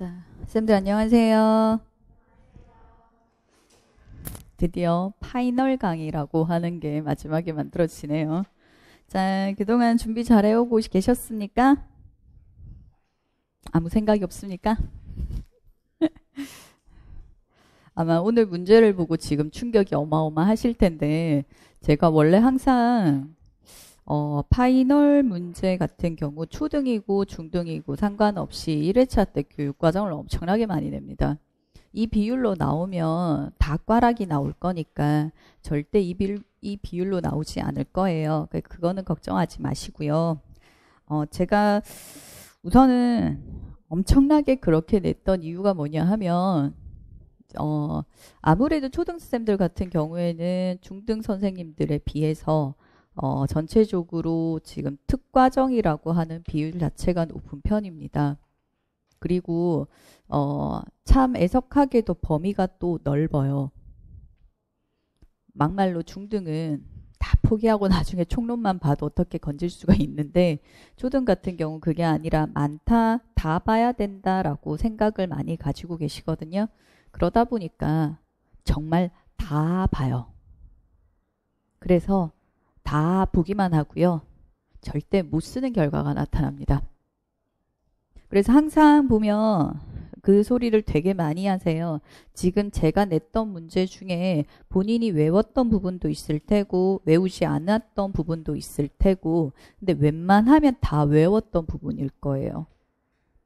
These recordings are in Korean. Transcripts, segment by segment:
자, 쌤들 안녕하세요. 드디어 파이널 강의라고 하는 게 마지막에 만들어지네요. 자, 그동안 준비 잘 해오고 계셨습니까? 아무 생각이 없습니까? 아마 오늘 문제를 보고 지금 충격이 어마어마하실 텐데, 제가 원래 항상 어, 파이널 문제 같은 경우 초등이고 중등이고 상관없이 1회차 때 교육과정을 엄청나게 많이 냅니다. 이 비율로 나오면 다 꽈락이 나올 거니까 절대 이, 비, 이 비율로 나오지 않을 거예요. 그, 그거는 걱정하지 마시고요. 어, 제가 우선은 엄청나게 그렇게 냈던 이유가 뭐냐 하면 어, 아무래도 초등선생님들 같은 경우에는 중등 선생님들에 비해서 어, 전체적으로 지금 특과정이라고 하는 비율 자체가 높은 편입니다. 그리고 어, 참 애석하게도 범위가 또 넓어요. 막말로 중등은 다 포기하고 나중에 총론만 봐도 어떻게 건질 수가 있는데 초등 같은 경우 그게 아니라 많다, 다 봐야 된다라고 생각을 많이 가지고 계시거든요. 그러다 보니까 정말 다 봐요. 그래서 다 보기만 하고요. 절대 못 쓰는 결과가 나타납니다. 그래서 항상 보면 그 소리를 되게 많이 하세요. 지금 제가 냈던 문제 중에 본인이 외웠던 부분도 있을 테고 외우지 않았던 부분도 있을 테고 근데 웬만하면 다 외웠던 부분일 거예요.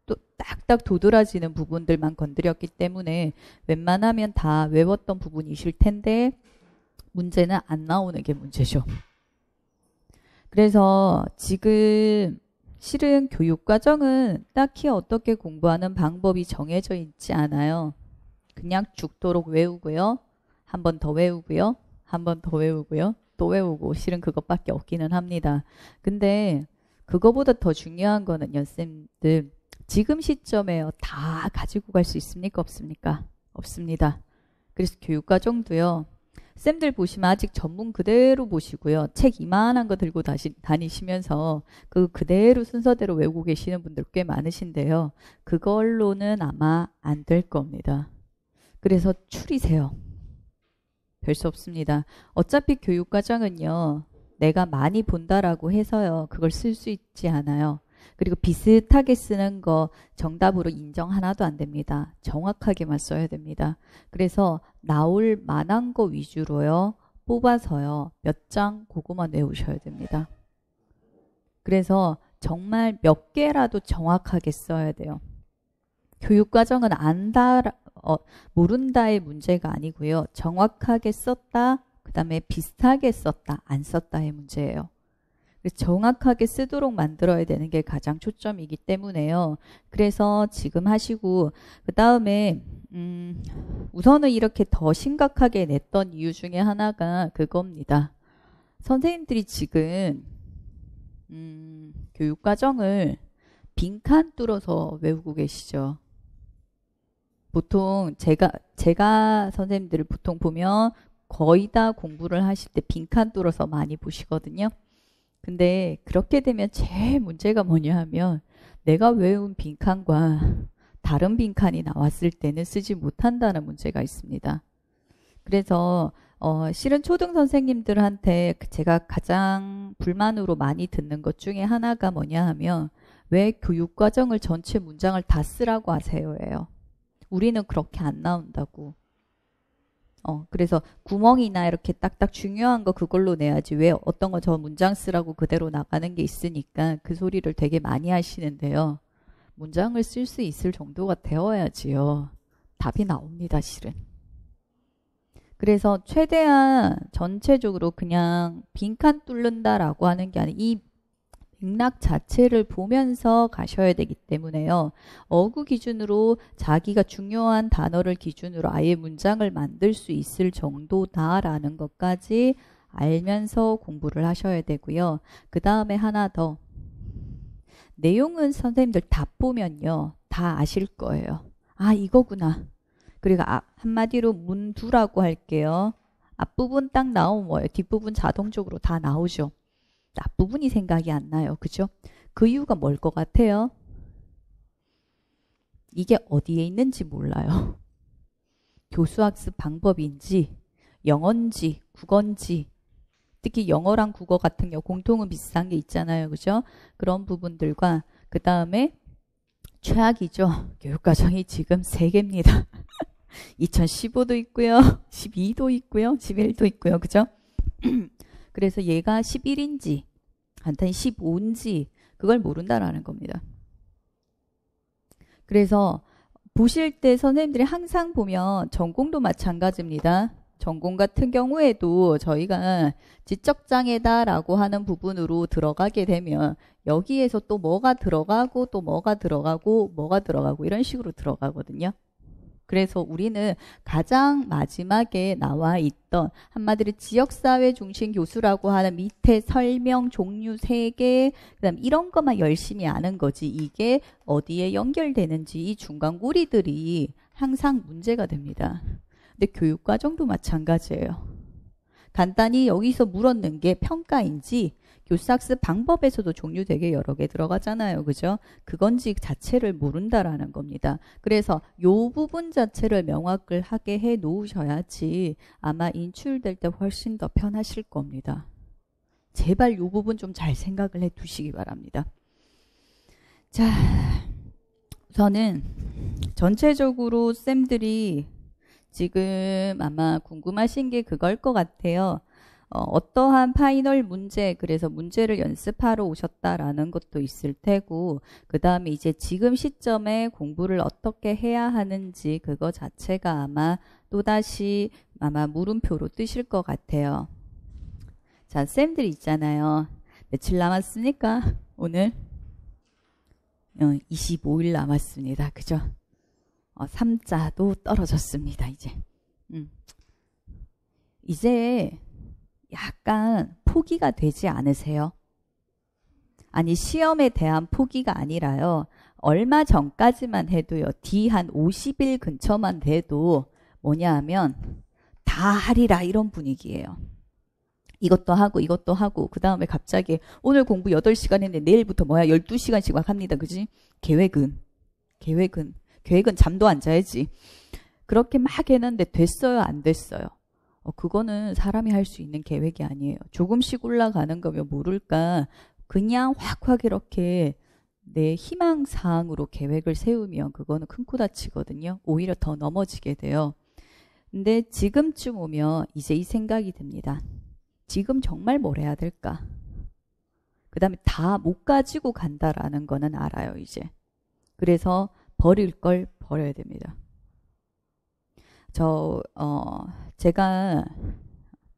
또 딱딱 도드라지는 부분들만 건드렸기 때문에 웬만하면 다 외웠던 부분이실 텐데 문제는 안 나오는 게 문제죠. 그래서 지금 실은 교육 과정은 딱히 어떻게 공부하는 방법이 정해져 있지 않아요. 그냥 죽도록 외우고요. 한 번 더 외우고요. 한 번 더 외우고요. 또 외우고 실은 그것밖에 없기는 합니다. 근데 그거보다 더 중요한 거는 연쌤들 지금 시점에요. 다 가지고 갈 수 있습니까? 없습니까? 없습니다. 그래서 교육과정도요. 쌤들 보시면 아직 전문 그대로 보시고요. 책 이만한 거 들고 다시 다니시면서 그 그대로 순서대로 외우고 계시는 분들 꽤 많으신데요. 그걸로는 아마 안 될 겁니다. 그래서 추리세요. 별 수 없습니다. 어차피 교육과정은요. 내가 많이 본다라고 해서요. 그걸 쓸 수 있지 않아요. 그리고 비슷하게 쓰는 거 정답으로 인정 하나도 안 됩니다. 정확하게만 써야 됩니다. 그래서 나올 만한 거 위주로요. 뽑아서요. 몇 장 고구마 내오셔야 됩니다. 그래서 정말 몇 개라도 정확하게 써야 돼요. 교육과정은 안다, 어, 모른다의 문제가 아니고요. 정확하게 썼다, 그 다음에 비슷하게 썼다, 안 썼다의 문제예요. 정확하게 쓰도록 만들어야 되는 게 가장 초점이기 때문에요. 그래서 지금 하시고 그 다음에 음 우선은 이렇게 더 심각하게 냈던 이유 중에 하나가 그겁니다. 선생님들이 지금 음 교육과정을 빈칸 뚫어서 외우고 계시죠. 보통 제가 제가 선생님들을 보통 보면 거의 다 공부를 하실 때 빈칸 뚫어서 많이 보시거든요. 근데 그렇게 되면 제일 문제가 뭐냐 하면 내가 외운 빈칸과 다른 빈칸이 나왔을 때는 쓰지 못한다는 문제가 있습니다. 그래서 어, 실은 초등 선생님들한테 제가 가장 불만으로 많이 듣는 것 중에 하나가 뭐냐 하면 왜 교육과정을 전체 문장을 다 쓰라고 하세요예요. 우리는 그렇게 안 나온다고. 어, 그래서 구멍이나 이렇게 딱딱 중요한 거 그걸로 내야지 왜 어떤 거 저 문장 쓰라고 그대로 나가는 게 있으니까 그 소리를 되게 많이 하시는데요. 문장을 쓸 수 있을 정도가 되어야지요. 답이 나옵니다, 실은. 그래서 최대한 전체적으로 그냥 빈칸 뚫는다라고 하는 게 아니라 이 맥락 자체를 보면서 가셔야 되기 때문에요. 어구 기준으로 자기가 중요한 단어를 기준으로 아예 문장을 만들 수 있을 정도다라는 것까지 알면서 공부를 하셔야 되고요. 그 다음에 하나 더. 내용은 선생님들 다 보면요. 다 아실 거예요. 아, 이거구나. 그리고 아, 한마디로 문두라고 할게요. 앞부분 딱 나오면 뭐예요? 뒷부분 자동적으로 다 나오죠. 앞부분이 생각이 안 나요. 그죠? 그 이유가 뭘 것 같아요? 이게 어디에 있는지 몰라요. 교수학습 방법인지, 영어인지, 국어인지, 특히 영어랑 국어 같은 경우 공통은 비슷한 게 있잖아요. 그죠? 그런 부분들과 그 다음에 최악이죠. 교육과정이 지금 3개입니다 2015도 있고요. 12도 있고요. 11도 있고요. 그죠? 그래서 얘가 11인지 한탄이 15인지 그걸 모른다라는 겁니다. 그래서 보실 때 선생님들이 항상 보면 전공도 마찬가지입니다. 전공 같은 경우에도 저희가 지적장애다라고 하는 부분으로 들어가게 되면 여기에서 또 뭐가 들어가고 또 뭐가 들어가고 뭐가 들어가고 이런 식으로 들어가거든요. 그래서 우리는 가장 마지막에 나와 있던 한마디로 지역사회 중심 교수라고 하는 밑에 설명 종류 세개 그다음 이런 것만 열심히 아는 거지 이게 어디에 연결되는지 이 중간 고리들이 항상 문제가 됩니다. 근데 교육 과정도 마찬가지예요. 간단히 여기서 물었는 게 평가인지 교수학습 방법에서도 종류 되게 여러 개 들어가잖아요. 그죠? 그건지 자체를 모른다라는 겁니다. 그래서 요 부분 자체를 명확을 하게 해 놓으셔야지 아마 인출될 때 훨씬 더 편하실 겁니다. 제발 요 부분 좀 잘 생각을 해 두시기 바랍니다. 자, 저는 전체적으로 쌤들이 지금 아마 궁금하신 게 그걸 것 같아요. 어, 떠한 파이널 문제, 그래서 문제를 연습하러 오셨다라는 것도 있을 테고, 그 다음에 이제 지금 시점에 공부를 어떻게 해야 하는지 그거 자체가 아마 또다시 아마 물음표로 뜨실 것 같아요. 자, 쌤들 있잖아요. 며칠 남았습니까? 오늘? 25일 어, 남았습니다. 그죠? 어, 3자도 떨어졌습니다. 이제. 음. 이제 약간 포기가 되지 않으세요? 아니, 시험에 대한 포기가 아니라요. 얼마 전까지만 해도요. D 한 50일 근처만 돼도 뭐냐 하면 다 하리라 이런 분위기예요. 이것도 하고 이것도 하고 그 다음에 갑자기 오늘 공부 8시간 했는데 내일부터 뭐야 12시간씩 막 합니다. 그지? 계획은 계획은 계획은 잠도 안 자야지. 그렇게 막 했는데 됐어요 안 됐어요? 어, 그거는 사람이 할 수 있는 계획이 아니에요. 조금씩 올라가는 거면 모를까 그냥 확확 이렇게 내 희망 사항으로 계획을 세우면 그거는 큰코 다치거든요. 오히려 더 넘어지게 돼요. 근데 지금쯤 오면 이제 이 생각이 듭니다. 지금 정말 뭘 해야 될까? 그 다음에 다 못 가지고 간다라는 거는 알아요, 이제. 그래서 버릴 걸 버려야 됩니다. 저, 어, 제가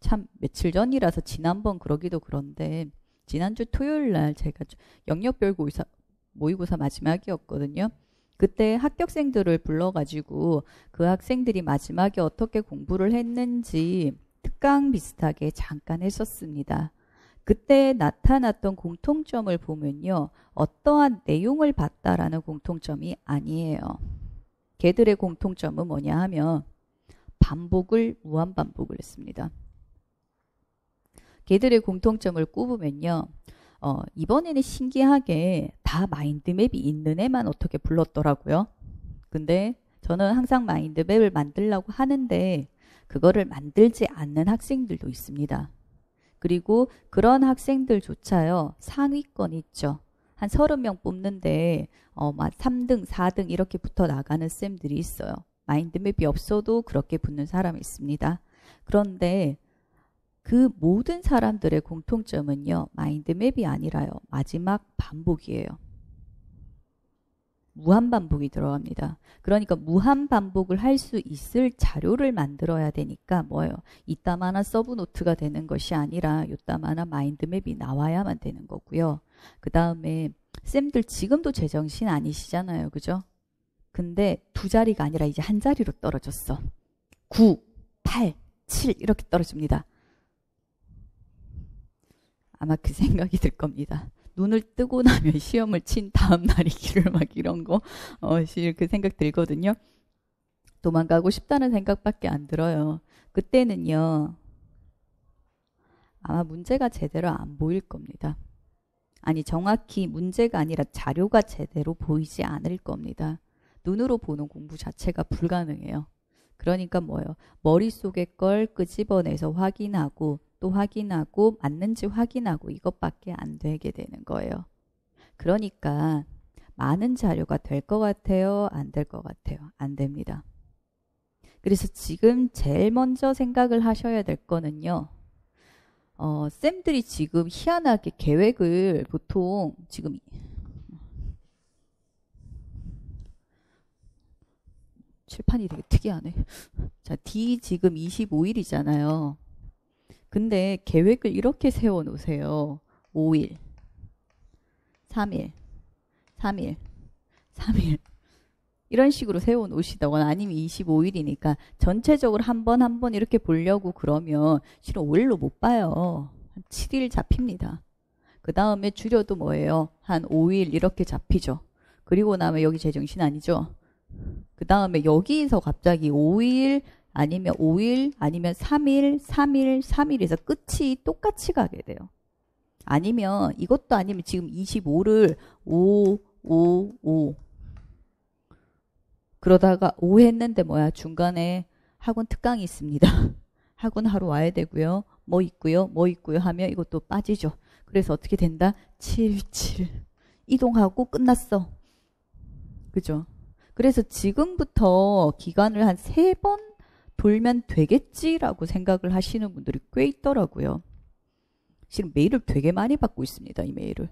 참 며칠 전이라서 지난번 그러기도 그런데, 지난주 토요일 날 제가 영역별 고사, 모의고사 마지막이었거든요. 그때 합격생들을 불러가지고 그 학생들이 마지막에 어떻게 공부를 했는지 특강 비슷하게 잠깐 했었습니다. 그때 나타났던 공통점을 보면요. 어떠한 내용을 봤다라는 공통점이 아니에요. 걔들의 공통점은 뭐냐 하면 반복을 무한 반복을 했습니다. 걔들의 공통점을 꼽으면요. 어, 이번에는 신기하게 다 마인드맵이 있는 애만 어떻게 불렀더라고요. 근데 저는 항상 마인드맵을 만들라고 하는데 그거를 만들지 않는 학생들도 있습니다. 그리고 그런 학생들조차요. 상위권 있죠. 한 서른 명 뽑는데 어, 막 3등, 4등 이렇게 붙어 나가는 쌤들이 있어요. 마인드맵이 없어도 그렇게 붙는 사람이 있습니다. 그런데 그 모든 사람들의 공통점은요. 마인드맵이 아니라요. 마지막 반복이에요. 무한 반복이 들어갑니다. 그러니까 무한 반복을 할 수 있을 자료를 만들어야 되니까 뭐예요? 이따만한 서브노트가 되는 것이 아니라 요따만한 마인드맵이 나와야만 되는 거고요. 그 다음에 쌤들 지금도 제정신 아니시잖아요. 그죠? 근데 두 자리가 아니라 이제 한 자리로 떨어졌어. 9, 8, 7 이렇게 떨어집니다. 아마 그 생각이 들 겁니다. 눈을 뜨고 나면 시험을 친 다음 날이기를 막 이런 거, 어, 그 생각 들거든요. 도망가고 싶다는 생각밖에 안 들어요. 그때는요, 아마 문제가 제대로 안 보일 겁니다. 아니, 정확히 문제가 아니라 자료가 제대로 보이지 않을 겁니다. 눈으로 보는 공부 자체가 불가능해요. 그러니까 뭐예요? 머릿속에 걸 끄집어내서 확인하고 또 확인하고 맞는지 확인하고 이것밖에 안 되게 되는 거예요. 그러니까 많은 자료가 될 것 같아요? 안 될 것 같아요? 안 됩니다. 그래서 지금 제일 먼저 생각을 하셔야 될 거는요. 어, 쌤들이 지금 희한하게 계획을 보통 지금 출판이 되게 특이하네. 자, D 지금 25일이잖아요. 근데 계획을 이렇게 세워 놓으세요. 5일, 3일, 3일, 3일. 이런 식으로 세워 놓으시다거나 아니면 25일이니까 전체적으로 한 번 한번 한 번 이렇게 보려고 그러면 실은 5일로 못 봐요. 한 7일 잡힙니다. 그 다음에 줄여도 뭐예요? 한 5일 이렇게 잡히죠. 그리고 나면 여기 제정신 아니죠? 그 다음에 여기서 갑자기 5일 아니면 5일 아니면 3일, 3일, 3일에서 끝이 똑같이 가게 돼요. 아니면 이것도 아니면 지금 25를 5, 5, 5 그러다가 5 했는데 뭐야 중간에 학원 특강이 있습니다. 학원 하러 와야 되고요. 뭐 있고요. 뭐 있고요 하면 이것도 빠지죠. 그래서 어떻게 된다? 7, 7 이동하고 끝났어. 그죠? 그래서 지금부터 기간을 한 세 번 돌면 되겠지라고 생각을 하시는 분들이 꽤 있더라고요. 지금 메일을 되게 많이 받고 있습니다. 이 메일을.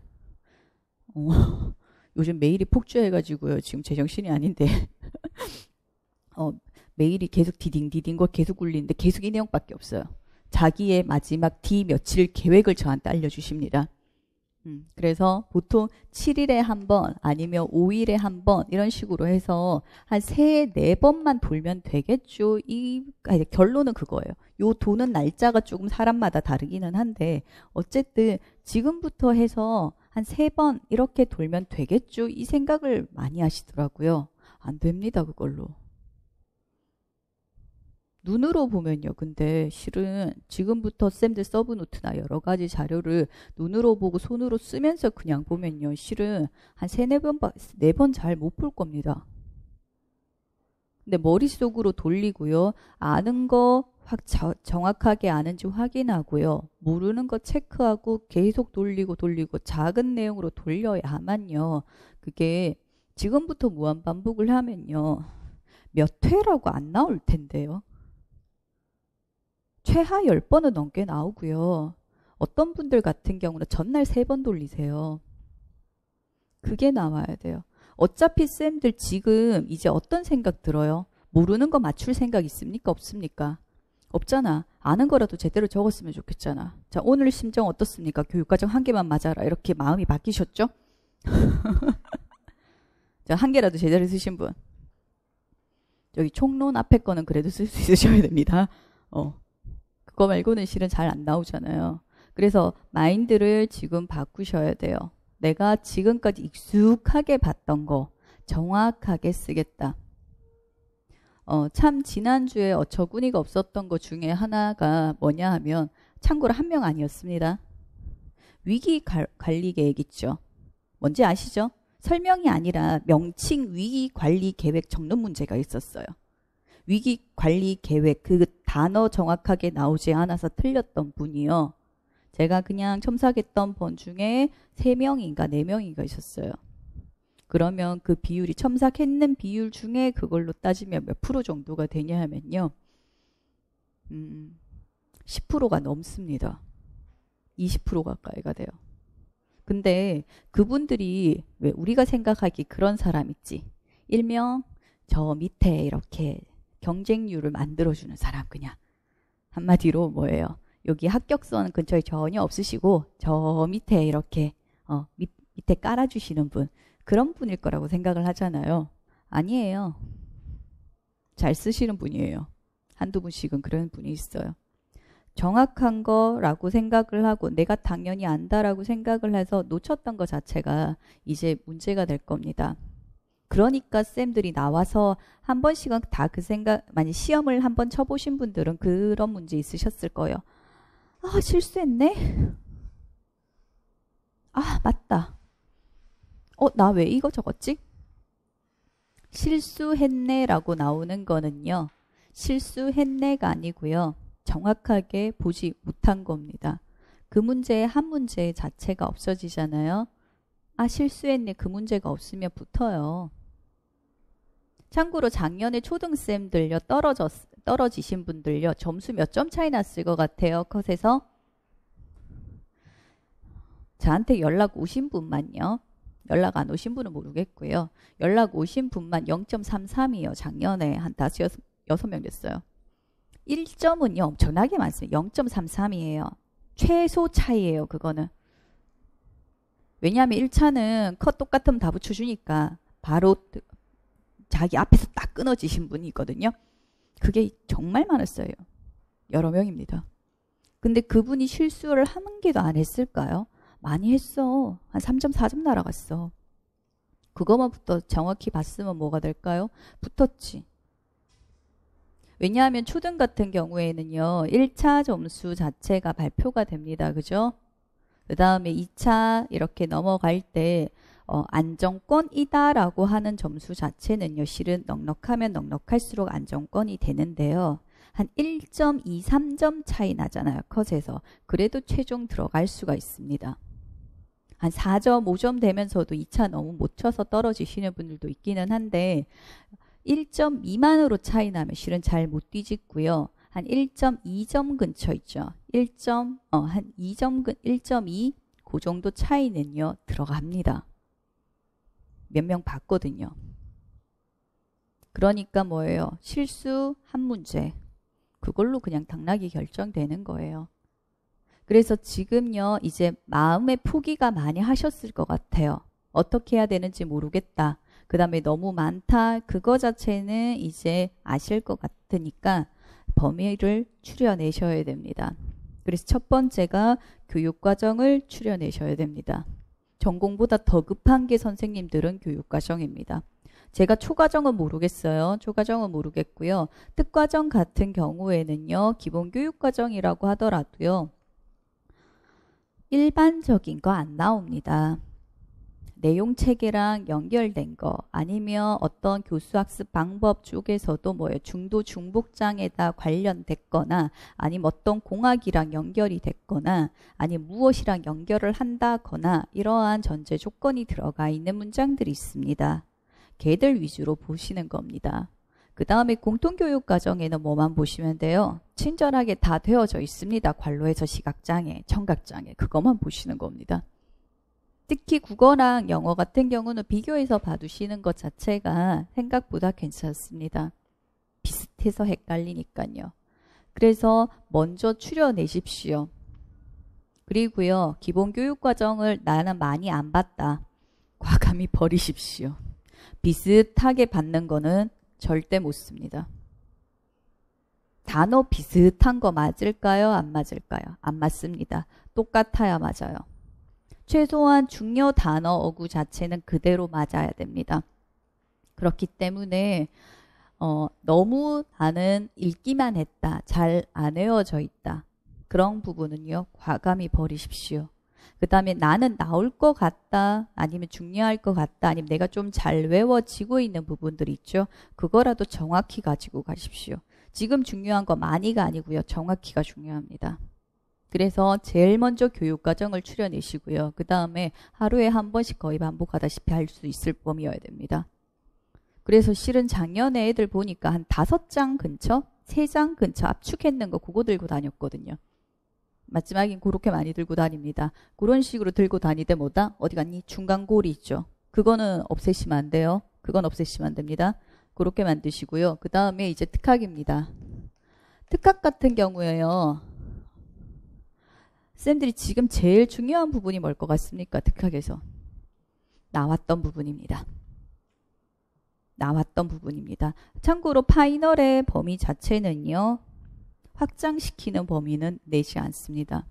어, 요즘 메일이 폭주해가지고요. 지금 제정신이 아닌데. 어, 메일이 계속 디딩디딩거 계속 울리는데 계속 이 내용밖에 없어요. 자기의 마지막 뒤 며칠 계획을 저한테 알려주십니다. 음, 그래서 보통 7일에 한 번 아니면 5일에 한 번 이런 식으로 해서 한 3, 4번만 돌면 되겠죠. 이 아니, 결론은 그거예요. 요 도는 날짜가 조금 사람마다 다르기는 한데 어쨌든 지금부터 해서 한 3번 이렇게 돌면 되겠죠. 이 생각을 많이 하시더라고요. 안 됩니다. 그걸로. 눈으로 보면요. 근데 실은 지금부터 쌤들 서브노트나 여러 가지 자료를 눈으로 보고 손으로 쓰면서 그냥 보면요. 실은 한 세 네 번, 네 번 잘 못 볼 겁니다. 근데 머릿속으로 돌리고요. 아는 거 확 정확하게 아는지 확인하고요. 모르는 거 체크하고 계속 돌리고 돌리고 작은 내용으로 돌려야만요. 그게 지금부터 무한 반복을 하면요. 몇 회라고 안 나올 텐데요. 최하 10번은 넘게 나오고요. 어떤 분들 같은 경우는 전날 3번 돌리세요. 그게 나와야 돼요. 어차피 쌤들 지금 이제 어떤 생각 들어요? 모르는 거 맞출 생각 있습니까? 없습니까? 없잖아. 아는 거라도 제대로 적었으면 좋겠잖아. 자, 오늘 심정 어떻습니까? 교육과정 한 개만 맞아라. 이렇게 마음이 바뀌셨죠? 자, 한 개라도 제대로 쓰신 분. 여기 총론 앞에 거는 그래도 쓸 수 있으셔야 됩니다. 어. 그거 말고는 실은 잘 안 나오잖아요. 그래서 마인드를 지금 바꾸셔야 돼요. 내가 지금까지 익숙하게 봤던 거 정확하게 쓰겠다. 어, 참 지난주에 어처구니가 없었던 것 중에 하나가 뭐냐 하면 참고로 한 명 아니었습니다. 위기 관리 계획 있죠. 뭔지 아시죠? 설명이 아니라 명칭 위기 관리 계획 적는 문제가 있었어요. 위기 관리 계획 그 단어 정확하게 나오지 않아서 틀렸던 분이요. 제가 그냥 첨삭했던 번 중에 3명인가 4명인가 있었어요. 그러면 그 비율이 첨삭했는 비율 중에 그걸로 따지면 몇 프로 정도가 되냐 하면요. 음, 10%가 넘습니다. 20% 가까이가 돼요. 근데 그분들이 왜 우리가 생각하기 그런 사람 있지? 일명 저 밑에 이렇게 경쟁률을 만들어주는 사람 그냥 한마디로 뭐예요? 여기 합격선 근처에 전혀 없으시고 저 밑에 이렇게 어, 밑, 밑에 깔아주시는 분 그런 분일 거라고 생각을 하잖아요. 아니에요. 잘 쓰시는 분이에요. 한두 분씩은 그런 분이 있어요. 정확한 거라고 생각을 하고 내가 당연히 안다라고 생각을 해서 놓쳤던 것 자체가 이제 문제가 될 겁니다. 그러니까 쌤들이 나와서 한 번씩은 다 그 생각, 많이 시험을 한 번 쳐보신 분들은 그런 문제 있으셨을 거예요. 아, 실수했네? 아, 맞다. 어, 나 왜 이거 적었지? 실수했네 라고 나오는 거는요. 실수했네가 아니고요. 정확하게 보지 못한 겁니다. 그 문제의 한 문제 자체가 없어지잖아요. 아, 실수했네. 그 문제가 없으면 붙어요. 참고로 작년에 초등쌤들요 떨어졌 떨어지신 분들요 점수 몇 점 차이 났을 것 같아요 컷에서 저한테 연락 오신 분만요 연락 안 오신 분은 모르겠고요 연락 오신 분만 0.33이요 작년에 한 다섯 여섯, 여섯 명 됐어요 1점은요 엄청나게 많습니다 0.33이에요 최소 차이에요 그거는 왜냐하면 1차는 컷 똑같으면 다 붙여주니까 바로 자기 앞에서 딱 끊어지신 분이 있거든요. 그게 정말 많았어요. 여러 명입니다. 근데 그분이 실수를 한 개도 안 했을까요? 많이 했어. 한 3점, 4점 날아갔어. 그것만 부터 정확히 봤으면 뭐가 될까요? 붙었지. 왜냐하면 초등 같은 경우에는요, 1차 점수 자체가 발표가 됩니다. 그죠? 그 다음에 2차 이렇게 넘어갈 때 어, 안정권이다라고 하는 점수 자체는요, 실은 넉넉하면 넉넉할수록 안정권이 되는데요. 한 1.23점 차이 나잖아요. 컷에서. 그래도 최종 들어갈 수가 있습니다. 한 4점, 5점 되면서도 2차 너무 못 쳐서 떨어지시는 분들도 있기는 한데 1점 미만으로 차이 나면 실은 잘 못 뒤집고요. 한 1.2점 근처 있죠. 1점, 어, 한 2점, 1.2, 그 정도 차이는요, 들어갑니다. 몇명 봤거든요. 그러니까 뭐예요? 실수 한 문제. 그걸로 그냥 당락이 결정되는 거예요. 그래서 지금요, 이제 마음의 포기가 많이 하셨을 것 같아요. 어떻게 해야 되는지 모르겠다. 그 다음에 너무 많다. 그거 자체는 이제 아실 것 같으니까 범위를 추려내셔야 됩니다. 그래서 첫 번째가 교육과정을 추려내셔야 됩니다. 전공보다 더 급한 게 선생님들은 교육과정입니다. 제가 초과정은 모르겠어요. 초과정은 모르겠고요. 특과정 같은 경우에는요. 기본 교육과정이라고 하더라도요. 일반적인 거 안 나옵니다. 내용 체계랑 연결된 거 아니면 어떤 교수 학습 방법 쪽에서도 뭐예요 중도 중복장에다 관련됐거나 아니면 어떤 공학이랑 연결이 됐거나 아니면 무엇이랑 연결을 한다거나 이러한 전제 조건이 들어가 있는 문장들이 있습니다. 개들 위주로 보시는 겁니다. 그 다음에 공통교육 과정에는 뭐만 보시면 돼요. 친절하게 다 되어져 있습니다. 관로에서 시각장애, 청각장애 그것만 보시는 겁니다. 특히 국어랑 영어 같은 경우는 비교해서 봐두시는 것 자체가 생각보다 괜찮습니다. 비슷해서 헷갈리니까요. 그래서 먼저 추려내십시오. 그리고요, 기본 교육 과정을 나는 많이 안 봤다. 과감히 버리십시오. 비슷하게 받는 거는 절대 못 씁니다. 단어 비슷한 거 맞을까요? 안 맞을까요? 안 맞습니다. 똑같아야 맞아요. 최소한 중요 단어 어구 자체는 그대로 맞아야 됩니다. 그렇기 때문에 어, 너무 나는 읽기만 했다. 잘 안 외워져 있다. 그런 부분은요. 과감히 버리십시오. 그 다음에 나는 나올 것 같다. 아니면 중요할 것 같다. 아니면 내가 좀 잘 외워지고 있는 부분들 있죠. 그거라도 정확히 가지고 가십시오. 지금 중요한 거 많이가 아니고요. 정확히가 중요합니다. 그래서 제일 먼저 교육과정을 추려내시고요. 그 다음에 하루에 한 번씩 거의 반복하다시피 할 수 있을 범위여야 됩니다. 그래서 실은 작년에 애들 보니까 한 다섯 장 근처, 세 장 근처 압축했는 거 그거 들고 다녔거든요. 마지막엔 그렇게 많이 들고 다닙니다. 그런 식으로 들고 다니되 뭐다? 어디 갔니? 중간골이 있죠. 그거는 없애시면 안 돼요. 그건 없애시면 안 됩니다. 그렇게 만드시고요. 그 다음에 이제 특학입니다. 특학 같은 경우에요. 쌤들이 지금 제일 중요한 부분이 뭘 것 같습니까? 특학에서 나왔던 부분입니다. 나왔던 부분입니다. 참고로 파이널의 범위 자체는요. 확장시키는 범위는 내지 않습니다.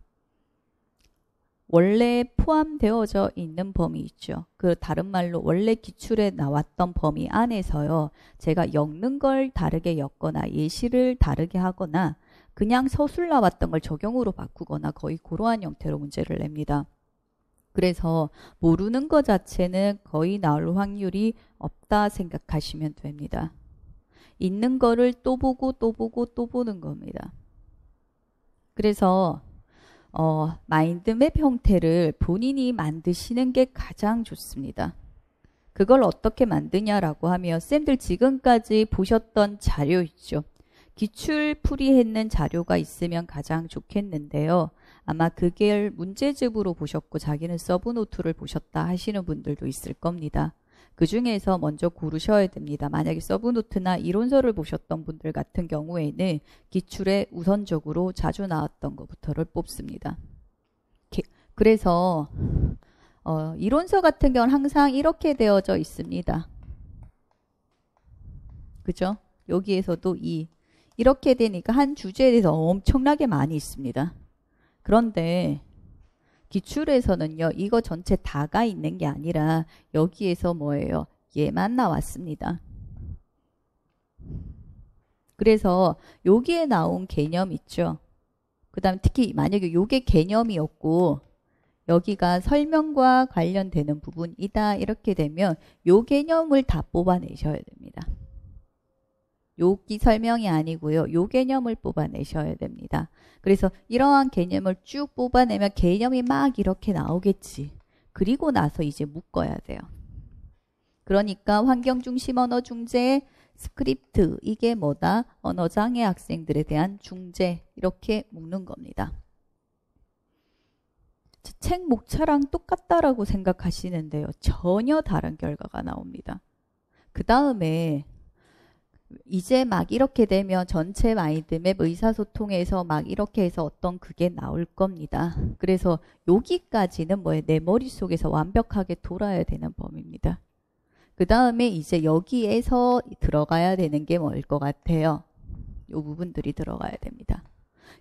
원래 포함되어져 있는 범위 있죠. 그 다른 말로 원래 기출에 나왔던 범위 안에서요. 제가 엮는 걸 다르게 엮거나 예시를 다르게 하거나 그냥 서술 나왔던 걸 적용으로 바꾸거나 거의 고러한 형태로 문제를 냅니다. 그래서 모르는 것 자체는 거의 나올 확률이 없다 생각하시면 됩니다. 있는 거를 또 보고 또 보고 또 보는 겁니다. 그래서 어, 마인드맵 형태를 본인이 만드시는 게 가장 좋습니다. 그걸 어떻게 만드냐라고 하면 쌤들 지금까지 보셨던 자료 있죠. 기출 풀이했는 자료가 있으면 가장 좋겠는데요. 아마 그게 문제집으로 보셨고 자기는 서브노트를 보셨다 하시는 분들도 있을 겁니다. 그 중에서 먼저 고르셔야 됩니다. 만약에 서브노트나 이론서를 보셨던 분들 같은 경우에는 기출에 우선적으로 자주 나왔던 것부터를 뽑습니다. 그래서 어, 이론서 같은 경우는 항상 이렇게 되어져 있습니다. 그죠? 여기에서도 이 이렇게 되니까 한 주제에 대해서 엄청나게 많이 있습니다. 그런데 기출에서는요, 이거 전체 다가 있는 게 아니라 여기에서 뭐예요? 얘만 나왔습니다. 그래서 여기에 나온 개념 있죠. 그 다음에 특히 만약에 요게 개념이었고 여기가 설명과 관련되는 부분이다 이렇게 되면 요 개념을 다 뽑아내셔야 됩니다. 요기 설명이 아니고요. 요 개념을 뽑아내셔야 됩니다. 그래서 이러한 개념을 쭉 뽑아내면 개념이 막 이렇게 나오겠지. 그리고 나서 이제 묶어야 돼요. 그러니까 환경 중심 언어 중재 스크립트 이게 뭐다? 언어 장애 학생들에 대한 중재 이렇게 묶는 겁니다. 책 목차랑 똑같다라고 생각하시는데요. 전혀 다른 결과가 나옵니다. 그 다음에 이제 막 이렇게 되면 전체 마인드맵 의사소통에서 막 이렇게 해서 어떤 그게 나올 겁니다. 그래서 여기까지는 뭐예내 머릿속에서 완벽하게 돌아야 되는 범위입니다. 그 다음에 이제 여기에서 들어가야 되는 게 뭘 것 같아요? 이 부분들이 들어가야 됩니다.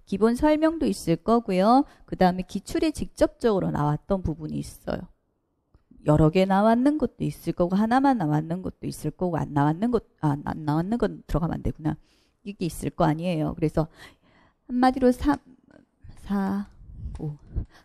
기본 설명도 있을 거고요. 그 다음에 기출에 직접적으로 나왔던 부분이 있어요. 여러 개 나왔는 것도 있을 거고 하나만 나왔는 것도 있을 거고 안 나왔는 것, 아, 안 나왔는 건 들어가면 안 되구나. 이게 있을 거 아니에요. 그래서 한마디로 3, 사 오,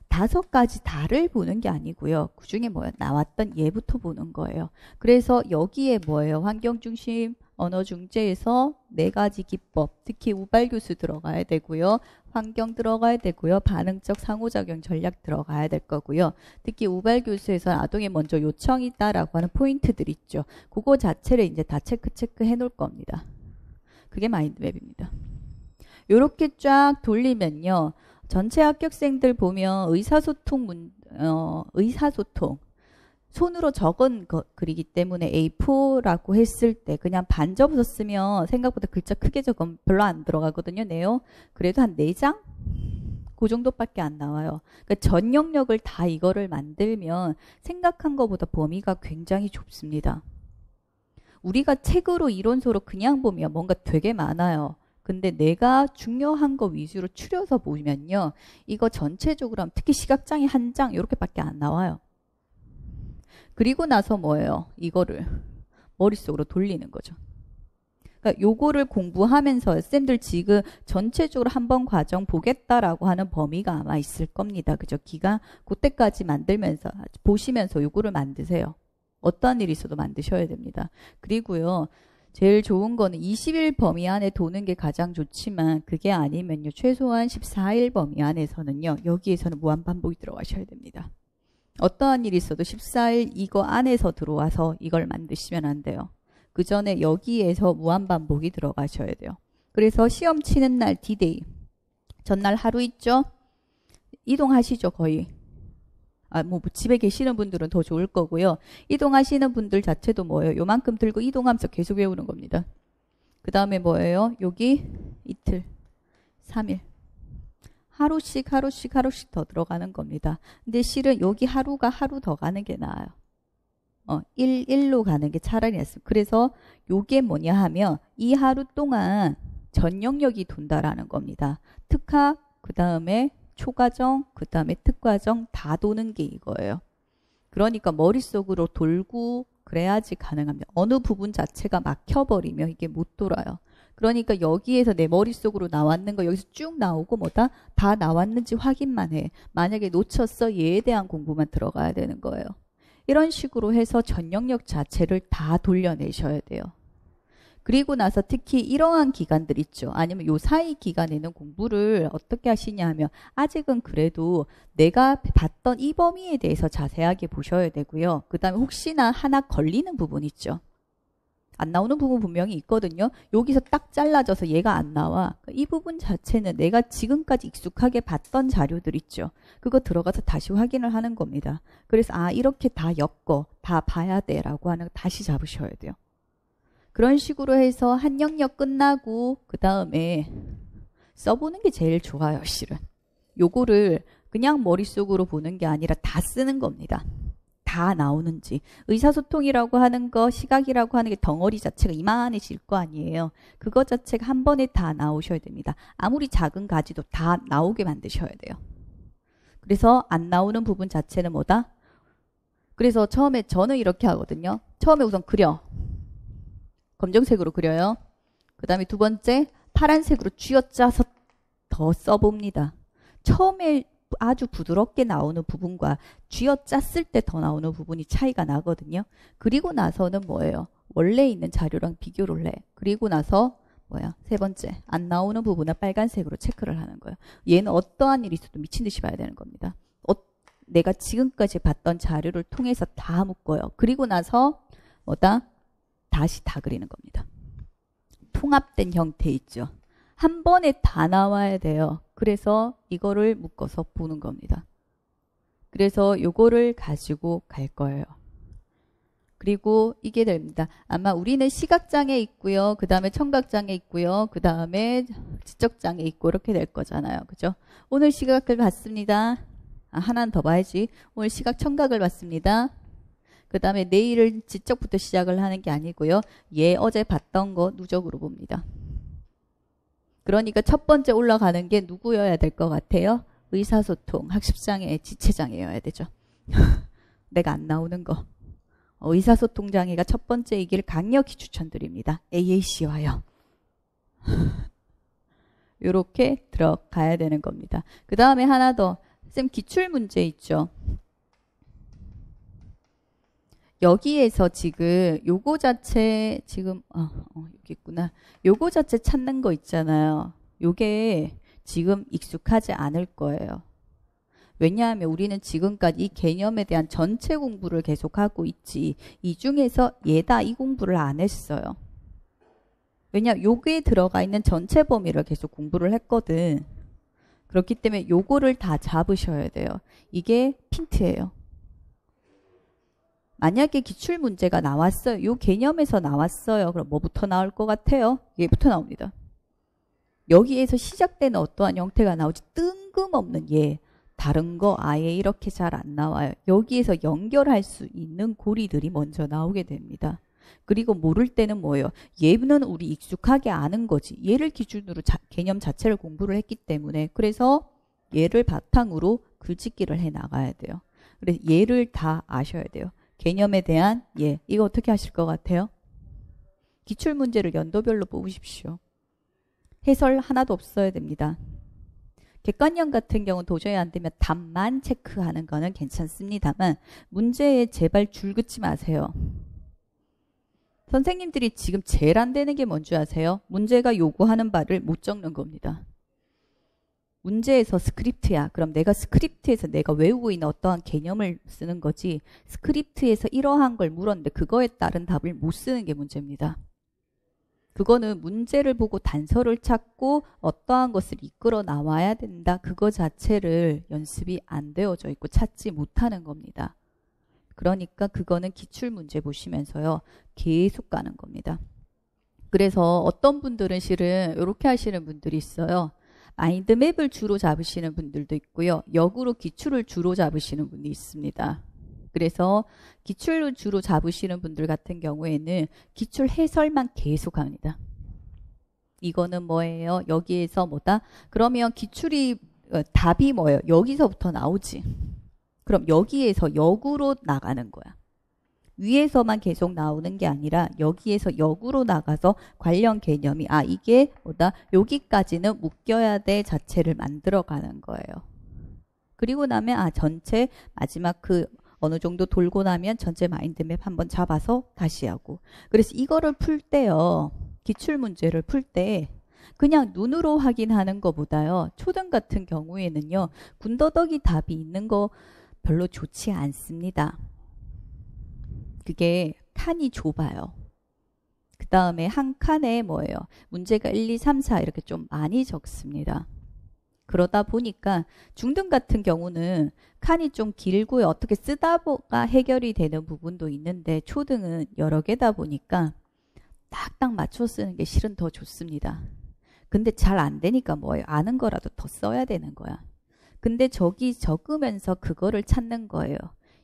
다섯 가지 다를 보는 게 아니고요. 그 중에 뭐야 나왔던 예부터 보는 거예요. 그래서 여기에 뭐예요? 환경중심 언어중재에서 네 가지 기법, 특히 우발교수 들어가야 되고요. 환경 들어가야 되고요. 반응적 상호작용 전략 들어가야 될 거고요. 특히 우발 교수에서 아동에 먼저 요청이 있다라고 하는 포인트들 있죠. 그거 자체를 이제 다 체크 체크 해놓을 겁니다. 그게 마인드맵입니다. 요렇게 쫙 돌리면요. 전체 합격생들 보면 의사소통 문, 어, 의사소통 손으로 적은 거, 글이기 때문에 A4라고 했을 때 그냥 반 접어서 쓰면 생각보다 글자 크게 적으면 별로 안 들어가거든요. 내용. 그래도 한 4장? 그 정도밖에 안 나와요. 그러니까 전 영역을 다 이거를 만들면 생각한 것보다 범위가 굉장히 좁습니다. 우리가 책으로 이론서로 그냥 보면 뭔가 되게 많아요. 근데 내가 중요한 거 위주로 추려서 보면요. 이거 전체적으로 하면 특히 시각장애 한장 이렇게밖에 안 나와요. 그리고 나서 뭐예요? 이거를 머릿속으로 돌리는 거죠. 그러니까 요거를 공부하면서 쌤들 지금 전체적으로 한 번 과정 보겠다라고 하는 범위가 아마 있을 겁니다. 그죠? 기가 그때까지 만들면서 보시면서 요거를 만드세요. 어떤 일이 있어도 만드셔야 됩니다. 그리고요. 제일 좋은 거는 20일 범위 안에 도는 게 가장 좋지만 그게 아니면요. 최소한 14일 범위 안에서는요. 여기에서는 무한 반복이 들어가셔야 됩니다. 어떠한 일이 있어도 14일 이거 안에서 들어와서 이걸 만드시면 안 돼요. 그 전에 여기에서 무한반복이 들어가셔야 돼요. 그래서 시험 치는 날 디데이 전날 하루 있죠? 이동하시죠 거의. 아, 뭐, 뭐 집에 계시는 분들은 더 좋을 거고요. 이동하시는 분들 자체도 뭐예요? 요만큼 들고 이동하면서 계속 외우는 겁니다. 그 다음에 뭐예요? 여기 이틀, 3일. 하루씩 하루씩 하루씩 더 들어가는 겁니다. 근데 실은 여기 하루가 하루 더 가는 게 나아요. 어, 1, 1로 가는 게 차라리 낫습니다. 그래서 요게 뭐냐 하면 이 하루 동안 전 영역이 돈다라는 겁니다. 특학, 그 다음에 초과정, 그 다음에 특과정 다 도는 게 이거예요. 그러니까 머릿속으로 돌고 그래야지 가능합니다. 어느 부분 자체가 막혀버리면 이게 못 돌아요. 그러니까 여기에서 내 머릿속으로 나왔는 거 여기서 쭉 나오고 뭐다? 다 나왔는지 확인만 해. 만약에 놓쳤어 얘에 대한 공부만 들어가야 되는 거예요. 이런 식으로 해서 전 영역 자체를 다 돌려내셔야 돼요. 그리고 나서 특히 이러한 기간들 있죠. 아니면 요 사이 기간에는 공부를 어떻게 하시냐 하면 아직은 그래도 내가 봤던 이 범위에 대해서 자세하게 보셔야 되고요. 그 다음에 혹시나 하나 걸리는 부분 있죠. 안 나오는 부분 분명히 있거든요. 여기서 딱 잘라져서 얘가 안 나와. 그러니까 이 부분 자체는 내가 지금까지 익숙하게 봤던 자료들 있죠. 그거 들어가서 다시 확인을 하는 겁니다. 그래서 아 이렇게 다 엮어 다 봐야 돼라고 하는 거 다시 잡으셔야 돼요. 그런 식으로 해서 한 영역 끝나고 그 다음에 써보는 게 제일 좋아요, 실은. 요거를 그냥 머릿속으로 보는 게 아니라 다 쓰는 겁니다. 다 나오는지 의사소통이라고 하는 거 시각이라고 하는 게 덩어리 자체가 이만해질 거 아니에요. 그거 자체가 한 번에 다 나오셔야 됩니다. 아무리 작은 가지도 다 나오게 만드셔야 돼요. 그래서 안 나오는 부분 자체는 뭐다? 그래서 처음에 저는 이렇게 하거든요. 처음에 우선 그려. 검정색으로 그려요. 그 다음에 두 번째 파란색으로 쥐어짜서 더 써봅니다. 처음에 아주 부드럽게 나오는 부분과 쥐어짰을 때 더 나오는 부분이 차이가 나거든요. 그리고 나서는 뭐예요? 원래 있는 자료랑 비교를 해. 그리고 나서 뭐야? 세 번째 안 나오는 부분은 빨간색으로 체크를 하는 거예요. 얘는 어떠한 일이 있어도 미친 듯이 봐야 되는 겁니다. 어, 내가 지금까지 봤던 자료를 통해서 다 묶어요. 그리고 나서 뭐다? 다시 다 그리는 겁니다. 통합된 형태 있죠. 한 번에 다 나와야 돼요. 그래서 이거를 묶어서 보는 겁니다. 그래서 요거를 가지고 갈 거예요. 그리고 이게 됩니다. 아마 우리는 시각장애 있고요. 그 다음에 청각장애 있고요. 그 다음에 지적장애 있고 이렇게 될 거잖아요. 그죠? 오늘 시각을 봤습니다. 아, 하나는 더 봐야지. 오늘 시각 청각을 봤습니다. 그 다음에 내일을 지적부터 시작을 하는 게 아니고요. 예, 어제 봤던 거 누적으로 봅니다. 그러니까 첫 번째 올라가는 게 누구여야 될 것 같아요? 의사소통, 학습장애 지체장애여야 되죠. 내가 안 나오는 거. 어, 의사소통 장애가 첫 번째이길 강력히 추천드립니다. AAC와요. 이렇게 들어가야 되는 겁니다. 그 다음에 하나 더. 쌤 기출문제 있죠. 여기에서 지금 요거 자체 지금 어, 어, 여기 있구나. 요거 자체 찾는 거 있잖아요. 요게 지금 익숙하지 않을 거예요. 왜냐하면 우리는 지금까지 이 개념에 대한 전체 공부를 계속하고 있지 이 중에서 얘다 이 공부를 안 했어요. 왜냐 요게 들어가 있는 전체 범위를 계속 공부를 했거든. 그렇기 때문에 요거를 다 잡으셔야 돼요. 이게 핀트예요. 만약에 기출 문제가 나왔어요. 이 개념에서 나왔어요. 그럼 뭐부터 나올 것 같아요? 얘부터 예, 나옵니다. 여기에서 시작되는 어떠한 형태가 나오지 뜬금없는 예. 다른 거 아예 이렇게 잘 안 나와요. 여기에서 연결할 수 있는 고리들이 먼저 나오게 됩니다. 그리고 모를 때는 뭐예요? 예는 우리 익숙하게 아는 거지. 예를 기준으로 자, 개념 자체를 공부를 했기 때문에 그래서 예를 바탕으로 글짓기를 해 나가야 돼요. 그래서 예를 다 아셔야 돼요. 개념에 대한 예 이거 어떻게 하실 것 같아요? 기출 문제를 연도별로 뽑으십시오. 해설 하나도 없어야 됩니다. 객관형 같은 경우 도저히 안 되면 답만 체크하는 거는 괜찮습니다만 문제에 제발 줄 긋지 마세요. 선생님들이 지금 제일 안 되는 게 뭔지 아세요? 문제가 요구하는 바를 못 적는 겁니다. 문제에서 스크립트야. 그럼 내가 스크립트에서 내가 외우고 있는 어떠한 개념을 쓰는 거지 스크립트에서 이러한 걸 물었는데 그거에 따른 답을 못 쓰는 게 문제입니다. 그거는 문제를 보고 단서를 찾고 어떠한 것을 이끌어 나와야 된다. 그거 자체를 연습이 안 되어져 있고 찾지 못하는 겁니다. 그러니까 그거는 기출 문제 보시면서요. 계속 가는 겁니다. 그래서 어떤 분들은 실은 이렇게 하시는 분들이 있어요. 마인드맵을 주로 잡으시는 분들도 있고요. 역으로 기출을 주로 잡으시는 분이 있습니다. 그래서 기출을 주로 잡으시는 분들 같은 경우에는 기출 해설만 계속합니다. 이거는 뭐예요? 여기에서 뭐다? 그러면 기출이 어, 답이 뭐예요? 여기서부터 나오지. 그럼 여기에서 역으로 나가는 거야. 위에서만 계속 나오는 게 아니라 여기에서 역으로 나가서 관련 개념이 아 이게 뭐다 여기까지는 묶여야 돼 자체를 만들어가는 거예요. 그리고 나면 아 전체 마지막 그 어느 정도 돌고 나면 전체 마인드맵 한번 잡아서 다시 하고 그래서 이거를 풀 때요 기출 문제를 풀 때 그냥 눈으로 확인하는 것보다요 초등 같은 경우에는요 군더더기 답이 있는 거 별로 좋지 않습니다. 그게 칸이 좁아요. 그 다음에 한 칸에 뭐예요? 문제가 1, 2, 3, 4 이렇게 좀 많이 적습니다. 그러다 보니까 중등 같은 경우는 칸이 좀길고 어떻게 쓰다 보가 해결이 되는 부분도 있는데 초등은 여러 개다 보니까 딱딱 맞춰 쓰는 게 실은 더 좋습니다. 근데 잘 안 되니까 뭐예요? 아는 거라도 더 써야 되는 거야. 근데 저기 적으면서 그거를 찾는 거예요.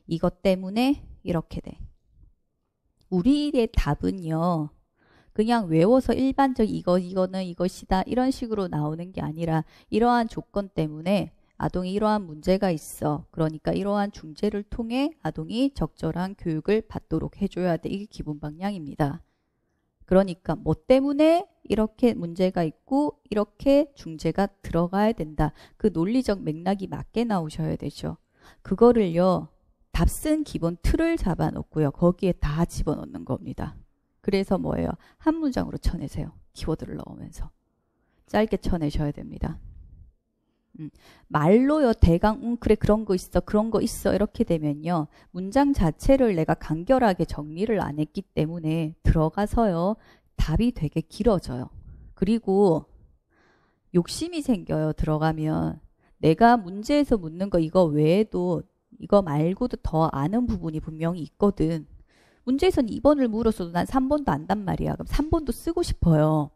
이것 때문에 이렇게 돼. 우리의 답은요. 그냥 외워서 일반적 이거 이거는 이것이다 이런 식으로 나오는 게 아니라 이러한 조건 때문에 아동이 이러한 문제가 있어. 그러니까 이러한 중재를 통해 아동이 적절한 교육을 받도록 해줘야 돼. 이게 기본 방향입니다. 그러니까 뭐 때문에 이렇게 문제가 있고 이렇게 중재가 들어가야 된다. 그 논리적 맥락이 맞게 나오셔야 되죠. 그거를요. 답쓴 기본 틀을 잡아놓고요. 거기에 다 집어넣는 겁니다. 그래서 뭐예요? 한 문장으로 쳐내세요. 키워드를 넣으면서. 짧게 쳐내셔야 됩니다. 음, 말로요 대강 응 음, 그래 그런 거 있어 그런 거 있어 이렇게 되면요 문장 자체를 내가 간결하게 정리를 안 했기 때문에 들어가서요 답이 되게 길어져요 그리고 욕심이 생겨요 들어가면 내가 문제에서 묻는 거 이거 외에도 이거 말고도 더 아는 부분이 분명히 있거든. 문제에선 2번을 물었어도 난 3번도 안단 말이야. 그럼 3번도 쓰고 싶어요.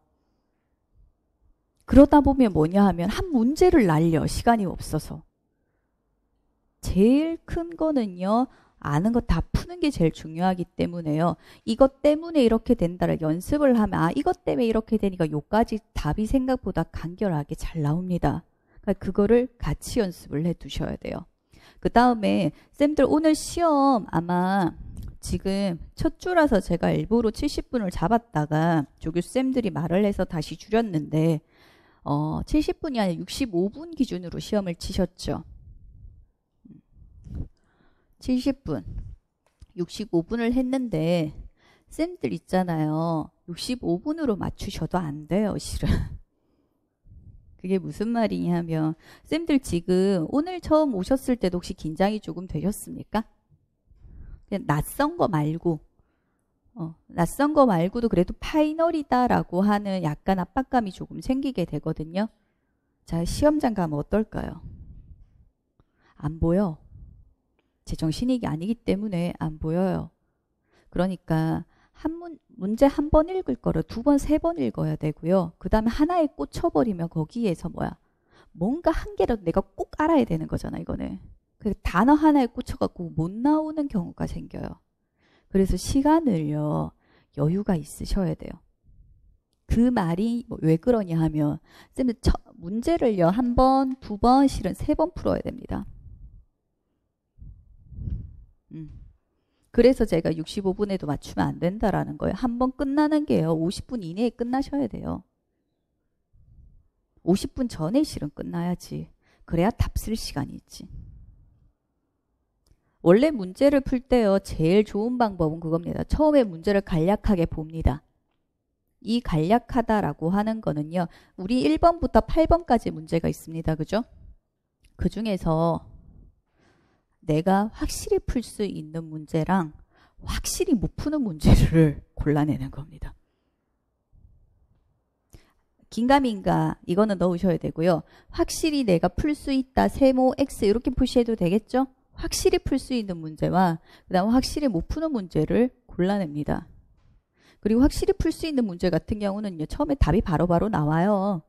그러다 보면 뭐냐 하면 한 문제를 날려. 시간이 없어서. 제일 큰 거는요. 아는 거 다 푸는 게 제일 중요하기 때문에요. 이것 때문에 이렇게 된다를 연습을 하면 아 이것 때문에 이렇게 되니까 요까지 답이 생각보다 간결하게 잘 나옵니다. 그러니까 그거를 같이 연습을 해 두셔야 돼요. 그 다음에 쌤들 오늘 시험 아마 지금 첫 주라서 제가 일부러 70분을 잡았다가 조교쌤들이 말을 해서 다시 줄였는데 어, 70분이 아니라 65분 기준으로 시험을 치셨죠. 70분. 65분을 했는데 쌤들 있잖아요. 65분으로 맞추셔도 안 돼요, 실은. 그게 무슨 말이냐면 쌤들 지금 오늘 처음 오셨을 때도 혹시 긴장이 조금 되셨습니까? 그냥 낯선 거 말고 어, 낯선 거 말고도 그래도 파이널이다라고 하는 약간 압박감이 조금 생기게 되거든요. 자 시험장 가면 어떨까요? 안 보여. 제 정신이 아니기 때문에 안 보여요. 그러니까 한 문, 문제 한 번 읽을 거를 두 번, 세 번 읽어야 되고요. 그 다음에 하나에 꽂혀버리면 거기에서 뭐야. 뭔가 한개를 내가 꼭 알아야 되는 거잖아, 이거는. 그 단어 하나에 꽂혀갖고 못 나오는 경우가 생겨요. 그래서 시간을요, 여유가 있으셔야 돼요. 그 말이 뭐왜 그러냐 하면, 쌤 문제를요, 한 번, 두 번, 실은 세 번 풀어야 됩니다. 음. 그래서 제가 65분에도 맞추면 안 된다라는 거예요. 한 번 끝나는 게요. 50분 이내에 끝나셔야 돼요. 50분 전에 실은 끝나야지. 그래야 답 쓸 시간이 있지. 원래 문제를 풀 때요. 제일 좋은 방법은 그겁니다. 처음에 문제를 간략하게 봅니다. 이 간략하다라고 하는 거는요. 우리 1번부터 8번까지 문제가 있습니다. 그죠? 그 중에서 내가 확실히 풀 수 있는 문제랑 확실히 못 푸는 문제를 골라내는 겁니다. 긴가민가 이거는 넣으셔야 되고요. 확실히 내가 풀 수 있다 세모 x 이렇게 표시해도 되겠죠? 확실히 풀 수 있는 문제와 그다음 확실히 못 푸는 문제를 골라냅니다. 그리고 확실히 풀 수 있는 문제 같은 경우는요. 처음에 답이 바로바로 바로 나와요.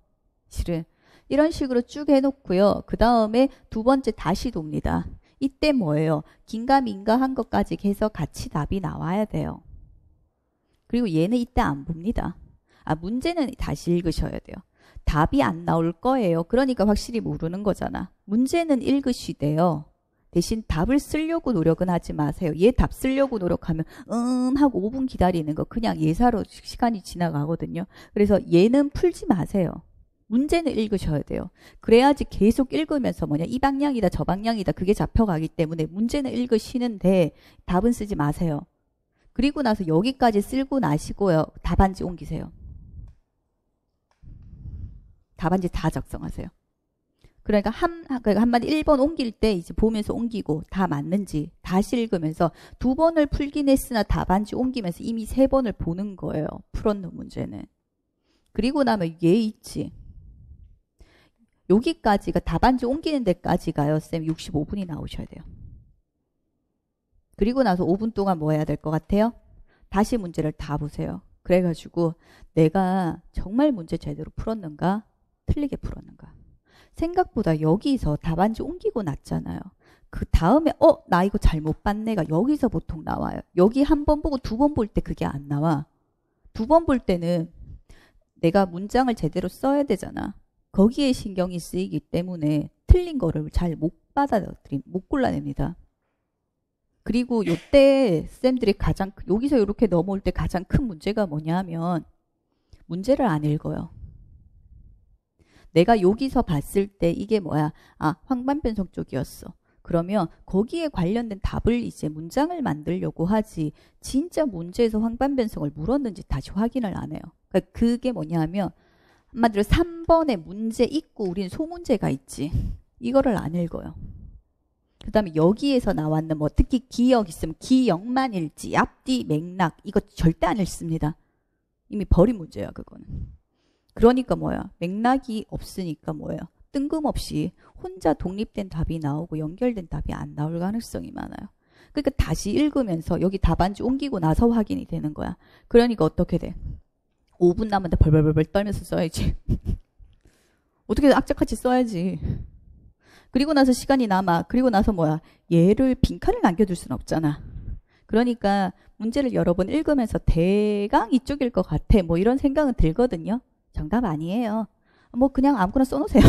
실은 이런 식으로 쭉 해놓고요. 그 다음에 두 번째 다시 돕니다. 이때 뭐예요? 긴가민가한 것까지 계속 같이 답이 나와야 돼요. 그리고 얘는 이때 안 봅니다. 아, 문제는 다시 읽으셔야 돼요. 답이 안 나올 거예요. 그러니까 확실히 모르는 거잖아. 문제는 읽으시대요. 대신 답을 쓰려고 노력은 하지 마세요. 얘 답 쓰려고 노력하면 음 하고 5분 기다리는 거 그냥 예사로 시간이 지나가거든요. 그래서 얘는 풀지 마세요. 문제는 읽으셔야 돼요. 그래야지 계속 읽으면서 뭐냐 이 방향이다 저 방향이다 그게 잡혀가기 때문에 문제는 읽으시는데 답은 쓰지 마세요. 그리고 나서 여기까지 쓸고 나시고요. 답안지 옮기세요. 답안지 다 작성하세요. 그러니까 한, 그러니까 한마디 1번 옮길 때 이제 보면서 옮기고 다 맞는지 다시 읽으면서 두 번을 풀긴 했으나 답안지 옮기면서 이미 세 번을 보는 거예요. 풀었는 문제는. 그리고 나면 얘 있지. 여기까지가 답안지 옮기는 데까지가요. 쌤 65분이 나오셔야 돼요. 그리고 나서 5분 동안 뭐 해야 될 것 같아요? 다시 문제를 다 보세요. 그래가지고 내가 정말 문제 제대로 풀었는가? 틀리게 풀었는가? 생각보다 여기서 답안지 옮기고 났잖아요. 그 다음에 어나 이거 잘못 봤네가 여기서 보통 나와요. 여기 한 번 보고 두 번 볼 때 그게 안 나와. 두 번 볼 때는 내가 문장을 제대로 써야 되잖아. 거기에 신경이 쓰이기 때문에 틀린 거를 잘 못 받아들임, 못 골라냅니다. 그리고 요때 쌤들이 가장 여기서 이렇게 넘어올 때 가장 큰 문제가 뭐냐면 하 문제를 안 읽어요. 내가 여기서 봤을 때 이게 뭐야? 아 황반변성 쪽이었어. 그러면 거기에 관련된 답을 이제 문장을 만들려고 하지 진짜 문제에서 황반변성을 물었는지 다시 확인을 안 해요. 그러니까 그게 뭐냐면 하 한마디로 3번의 문제 있고 우린 소문제가 있지. 이거를 안 읽어요. 그 다음에 여기에서 나왔는 뭐 특히 기억 있으면 기억만 읽지 앞뒤 맥락 이거 절대 안 읽습니다. 이미 버린 문제야 그거는. 그러니까 뭐야 맥락이 없으니까 뭐야 뜬금없이 혼자 독립된 답이 나오고 연결된 답이 안 나올 가능성이 많아요. 그러니까 다시 읽으면서 여기 답안지 옮기고 나서 확인이 되는 거야. 그러니까 어떻게 돼? 5분 남았는데 벌벌벌벌 떨면서 써야지. 어떻게 악착같이 써야지. 그리고 나서 시간이 남아. 그리고 나서 뭐야. 얘를 빈칸을 남겨둘 수는 없잖아. 그러니까 문제를 여러 번 읽으면서 대강 이쪽일 것 같아. 뭐 이런 생각은 들거든요. 정답 아니에요. 뭐 그냥 아무거나 써놓으세요.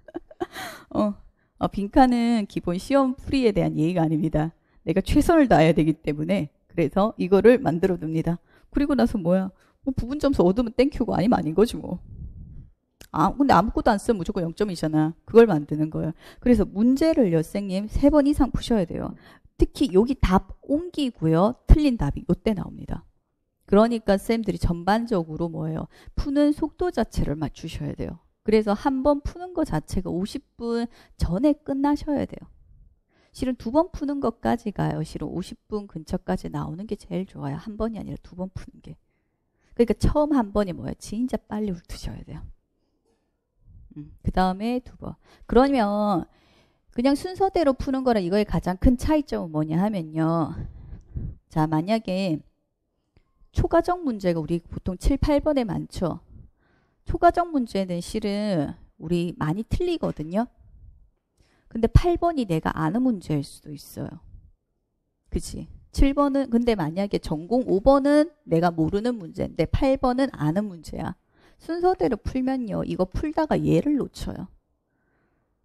어, 어, 빈칸은 기본 시험 풀이에 대한 예의가 아닙니다. 내가 최선을 다해야 되기 때문에 그래서 이거를 만들어 둡니다. 그리고 나서 뭐야? 뭐 부분 점수 얻으면 땡큐고 아니면 아닌 거지 뭐. 아, 근데 아무것도 안 쓰면 무조건 0점이잖아. 그걸 만드는 거예요. 그래서 문제를 요선생님세 번 이상 푸셔야 돼요. 특히 여기 답 옮기고요. 틀린 답이 요때 나옵니다. 그러니까 쌤들이 전반적으로 뭐예요? 푸는 속도 자체를 맞추셔야 돼요. 그래서 한 번 푸는 거 자체가 50분 전에 끝나셔야 돼요. 실은 두 번 푸는 것까지 가요. 실은 50분 근처까지 나오는 게 제일 좋아요. 한 번이 아니라 두 번 푸는 게. 그러니까 처음 한 번이 뭐예요? 진짜 빨리 울트셔야 돼요. 음, 그 다음에 두 번. 그러면 그냥 순서대로 푸는 거랑 이거의 가장 큰 차이점은 뭐냐 하면요. 자, 만약에 초과적 문제가 우리 보통 7, 8번에 많죠. 초과적 문제는 실은 우리 많이 틀리거든요. 근데 8번이 내가 아는 문제일 수도 있어요. 그치 7번은 근데 만약에 전공 5번은 내가 모르는 문제인데 8번은 아는 문제야. 순서대로 풀면요. 이거 풀다가 얘를 놓쳐요.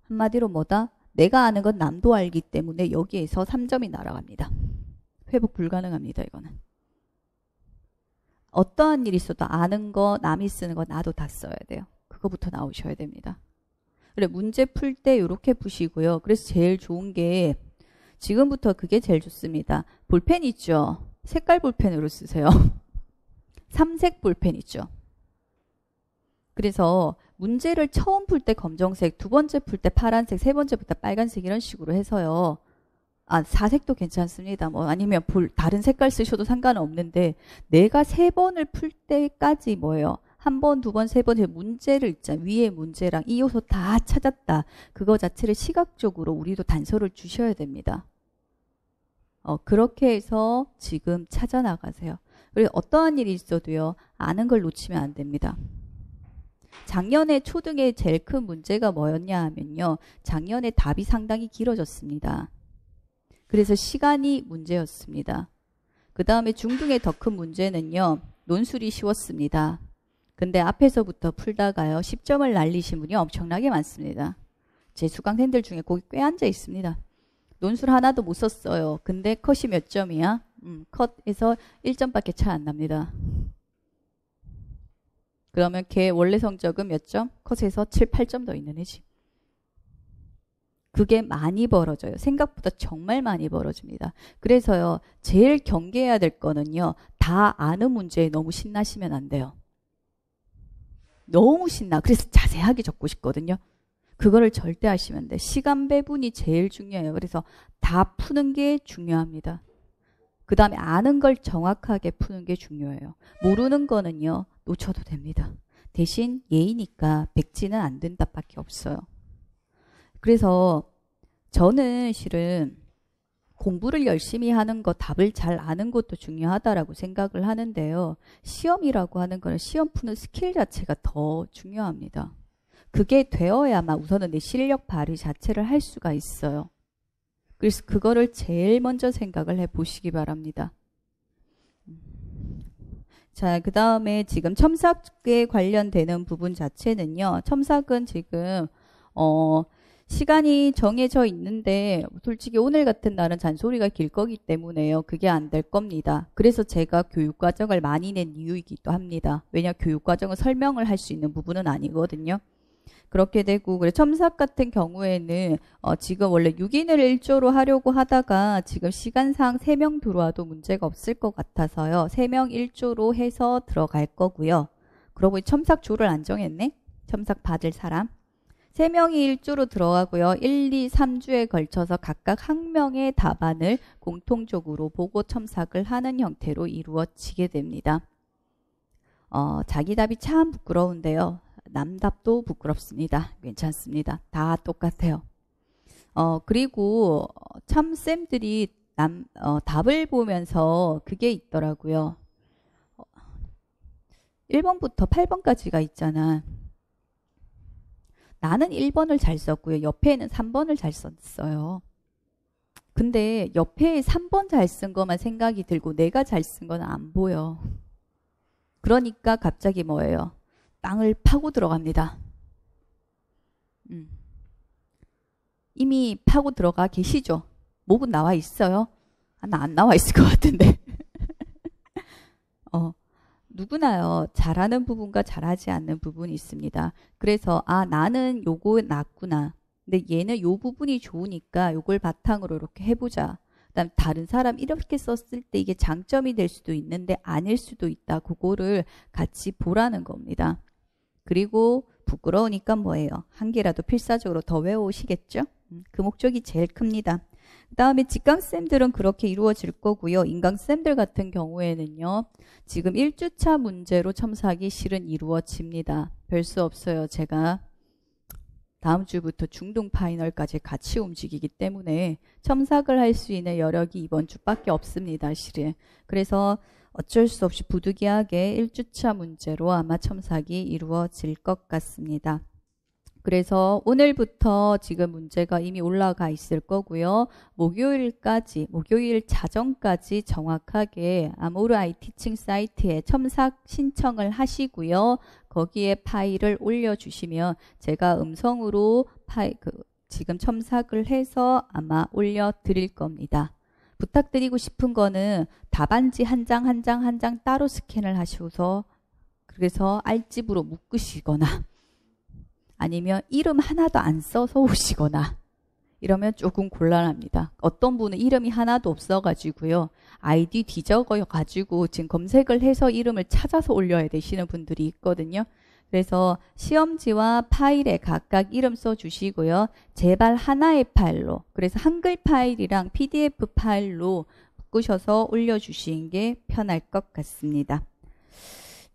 한마디로 뭐다? 내가 아는 건 남도 알기 때문에 여기에서 3점이 날아갑니다. 회복 불가능합니다. 이거는. 어떠한 일이 있어도 아는 거, 남이 쓰는 거 나도 다 써야 돼요. 그거부터 나오셔야 됩니다. 그래 문제 풀 때 이렇게 푸시고요. 그래서 제일 좋은 게 지금부터 그게 제일 좋습니다. 볼펜 있죠? 색깔 볼펜으로 쓰세요. 삼색 볼펜 있죠? 그래서 문제를 처음 풀 때 검정색, 두 번째 풀 때 파란색, 세 번째부터 빨간색 이런 식으로 해서요. 아, 사색도 괜찮습니다. 뭐 아니면 볼 다른 색깔 쓰셔도 상관없는데 내가 세 번을 풀 때까지 뭐예요? 한 번, 두 번, 세 번, 문제를 있잖 위의 문제랑 이 요소 다 찾았다. 그거 자체를 시각적으로 우리도 단서를 주셔야 됩니다. 어, 그렇게 해서 지금 찾아나가세요. 그리고 어떠한 일이 있어도요, 아는 걸 놓치면 안 됩니다. 작년에 초등의 제일 큰 문제가 뭐였냐 하면요. 작년에 답이 상당히 길어졌습니다. 그래서 시간이 문제였습니다. 그 다음에 중등의 더 큰 문제는요. 논술이 쉬웠습니다. 근데 앞에서부터 풀다가요. 10점을 날리신 분이 엄청나게 많습니다. 제 수강생들 중에 거기 꽤 앉아 있습니다. 논술 하나도 못 썼어요. 근데 컷이 몇 점이야? 음, 컷에서 1점밖에 차 안 납니다. 그러면 걔 원래 성적은 몇 점? 컷에서 7, 8점 더 있는 애지. 그게 많이 벌어져요. 생각보다 정말 많이 벌어집니다. 그래서요. 제일 경계해야 될 거는요. 다 아는 문제에 너무 신나시면 안 돼요. 너무 신나. 그래서 자세하게 적고 싶거든요. 그거를 절대 하시면 돼. 시간 배분이 제일 중요해요. 그래서 다 푸는 게 중요합니다. 그 다음에 아는 걸 정확하게 푸는 게 중요해요. 모르는 거는요, 놓쳐도 됩니다. 대신 예의니까 백지는 안 된다밖에 없어요. 그래서 저는 실은 공부를 열심히 하는 것, 답을 잘 아는 것도 중요하다라고 생각을 하는데요. 시험이라고 하는 거는 시험 푸는 스킬 자체가 더 중요합니다. 그게 되어야만 우선은 내 실력 발휘 자체를 할 수가 있어요. 그래서 그거를 제일 먼저 생각을 해 보시기 바랍니다. 자, 그 다음에 지금 첨삭에 관련되는 부분 자체는요, 첨삭은 지금, 어, 시간이 정해져 있는데 솔직히 오늘 같은 날은 잔소리가 길 거기 때문에요. 그게 안 될 겁니다. 그래서 제가 교육과정을 많이 낸 이유이기도 합니다. 왜냐 교육과정을 설명을 할 수 있는 부분은 아니거든요. 그렇게 되고 그래 첨삭 같은 경우에는 어, 지금 원래 6인을 1조로 하려고 하다가 지금 시간상 3명 들어와도 문제가 없을 것 같아서요. 3명 1조로 해서 들어갈 거고요. 그러고 첨삭 조를 안 정했네. 첨삭 받을 사람. 3명이 1주로 들어가고요. 1, 2, 3주에 걸쳐서 각각 1 명의 답안을 공통적으로 보고 첨삭을 하는 형태로 이루어지게 됩니다. 어, 자기 답이 참 부끄러운데요. 남답도 부끄럽습니다. 괜찮습니다. 다 똑같아요. 어, 그리고 참 쌤들이 남, 어, 답을 보면서 그게 있더라고요. 1번부터 어, 8번까지가 있잖아. 나는 1번을 잘 썼고요. 옆에 는 3번을 잘 썼어요. 근데 옆에 3번 잘 쓴 것만 생각이 들고 내가 잘 쓴 건 안 보여. 그러니까 갑자기 뭐예요? 땅을 파고 들어갑니다. 음. 이미 파고 들어가 계시죠? 목은 나와 있어요? 아, 나 안 나와 있을 것 같은데. 누구나요. 잘하는 부분과 잘하지 않는 부분이 있습니다. 그래서 아 나는 요거 낫구나. 근데 얘는 요 부분이 좋으니까 요걸 바탕으로 이렇게 해보자. 그다음 다른 사람 이렇게 썼을 때 이게 장점이 될 수도 있는데 아닐 수도 있다. 그거를 같이 보라는 겁니다. 그리고 부끄러우니까 뭐예요? 한 개라도 필사적으로 더 외우시겠죠? 음, 그 목적이 제일 큽니다. 그 다음에 직강쌤들은 그렇게 이루어질 거고요. 인강쌤들 같은 경우에는요. 지금 1주차 문제로 첨삭이 실은 이루어집니다. 별 수 없어요. 제가 다음 주부터 중등 파이널까지 같이 움직이기 때문에 첨삭을 할 수 있는 여력이 이번 주밖에 없습니다. 실은. 그래서 어쩔 수 없이 부득이하게 1주차 문제로 아마 첨삭이 이루어질 것 같습니다. 그래서 오늘부터 지금 문제가 이미 올라가 있을 거고요. 목요일까지, 목요일 자정까지 정확하게 아모르 IT 칭 사이트에 첨삭 신청을 하시고요. 거기에 파일을 올려주시면 제가 음성으로 파일, 그, 지금 첨삭을 해서 아마 올려드릴 겁니다. 부탁드리고 싶은 거는 답안지 한 장 한 장 한 장 따로 스캔을 하셔서 그래서 알집으로 묶으시거나 아니면 이름 하나도 안 써서 오시거나 이러면 조금 곤란합니다. 어떤 분은 이름이 하나도 없어가지고요. 아이디 뒤적어가지고 지금 검색을 해서 이름을 찾아서 올려야 되시는 분들이 있거든요. 그래서 시험지와 파일에 각각 이름 써주시고요. 제발 하나의 파일로 그래서 한글 파일이랑 PDF 파일로 바꾸셔서 올려주시는 게 편할 것 같습니다.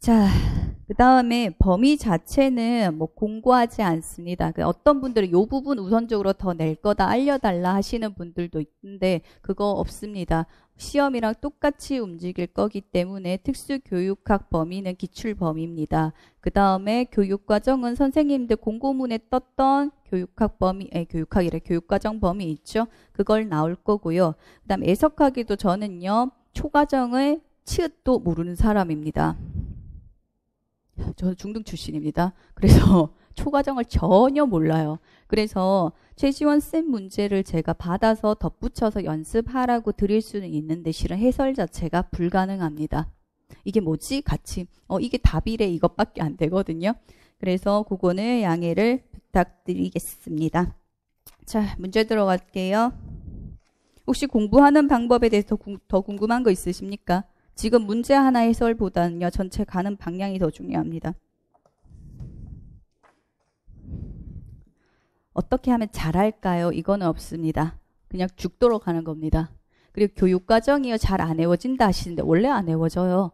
자, 그 다음에 범위 자체는 뭐 공고하지 않습니다. 그 어떤 분들은 요 부분 우선적으로 더 낼 거다 알려달라 하시는 분들도 있는데 그거 없습니다. 시험이랑 똑같이 움직일 거기 때문에 특수교육학 범위는 기출 범위입니다. 그 다음에 교육과정은 선생님들 공고문에 떴던 교육학 범위, 에, 교육학이래, 교육과정 범위 있죠? 그걸 나올 거고요. 그 다음 에 애석하기도 저는요, 초과정을 치읓도 모르는 사람입니다. 저 중등 출신입니다. 그래서 초과정을 전혀 몰라요. 그래서 최지원쌤 문제를 제가 받아서 덧붙여서 연습하라고 드릴 수는 있는데 실은 해설 자체가 불가능합니다. 이게 뭐지? 같이 어 이게 답이래 이것밖에 안 되거든요. 그래서 그거는 양해를 부탁드리겠습니다. 자 문제 들어갈게요. 혹시 공부하는 방법에 대해서 더 궁금한 거 있으십니까? 지금 문제 하나 해설보다는요, 전체 가는 방향이 더 중요합니다. 어떻게 하면 잘할까요? 이거는 없습니다. 그냥 죽도록 하는 겁니다. 그리고 교육과정이요, 잘 안 외워진다 하시는데, 원래 안 외워져요.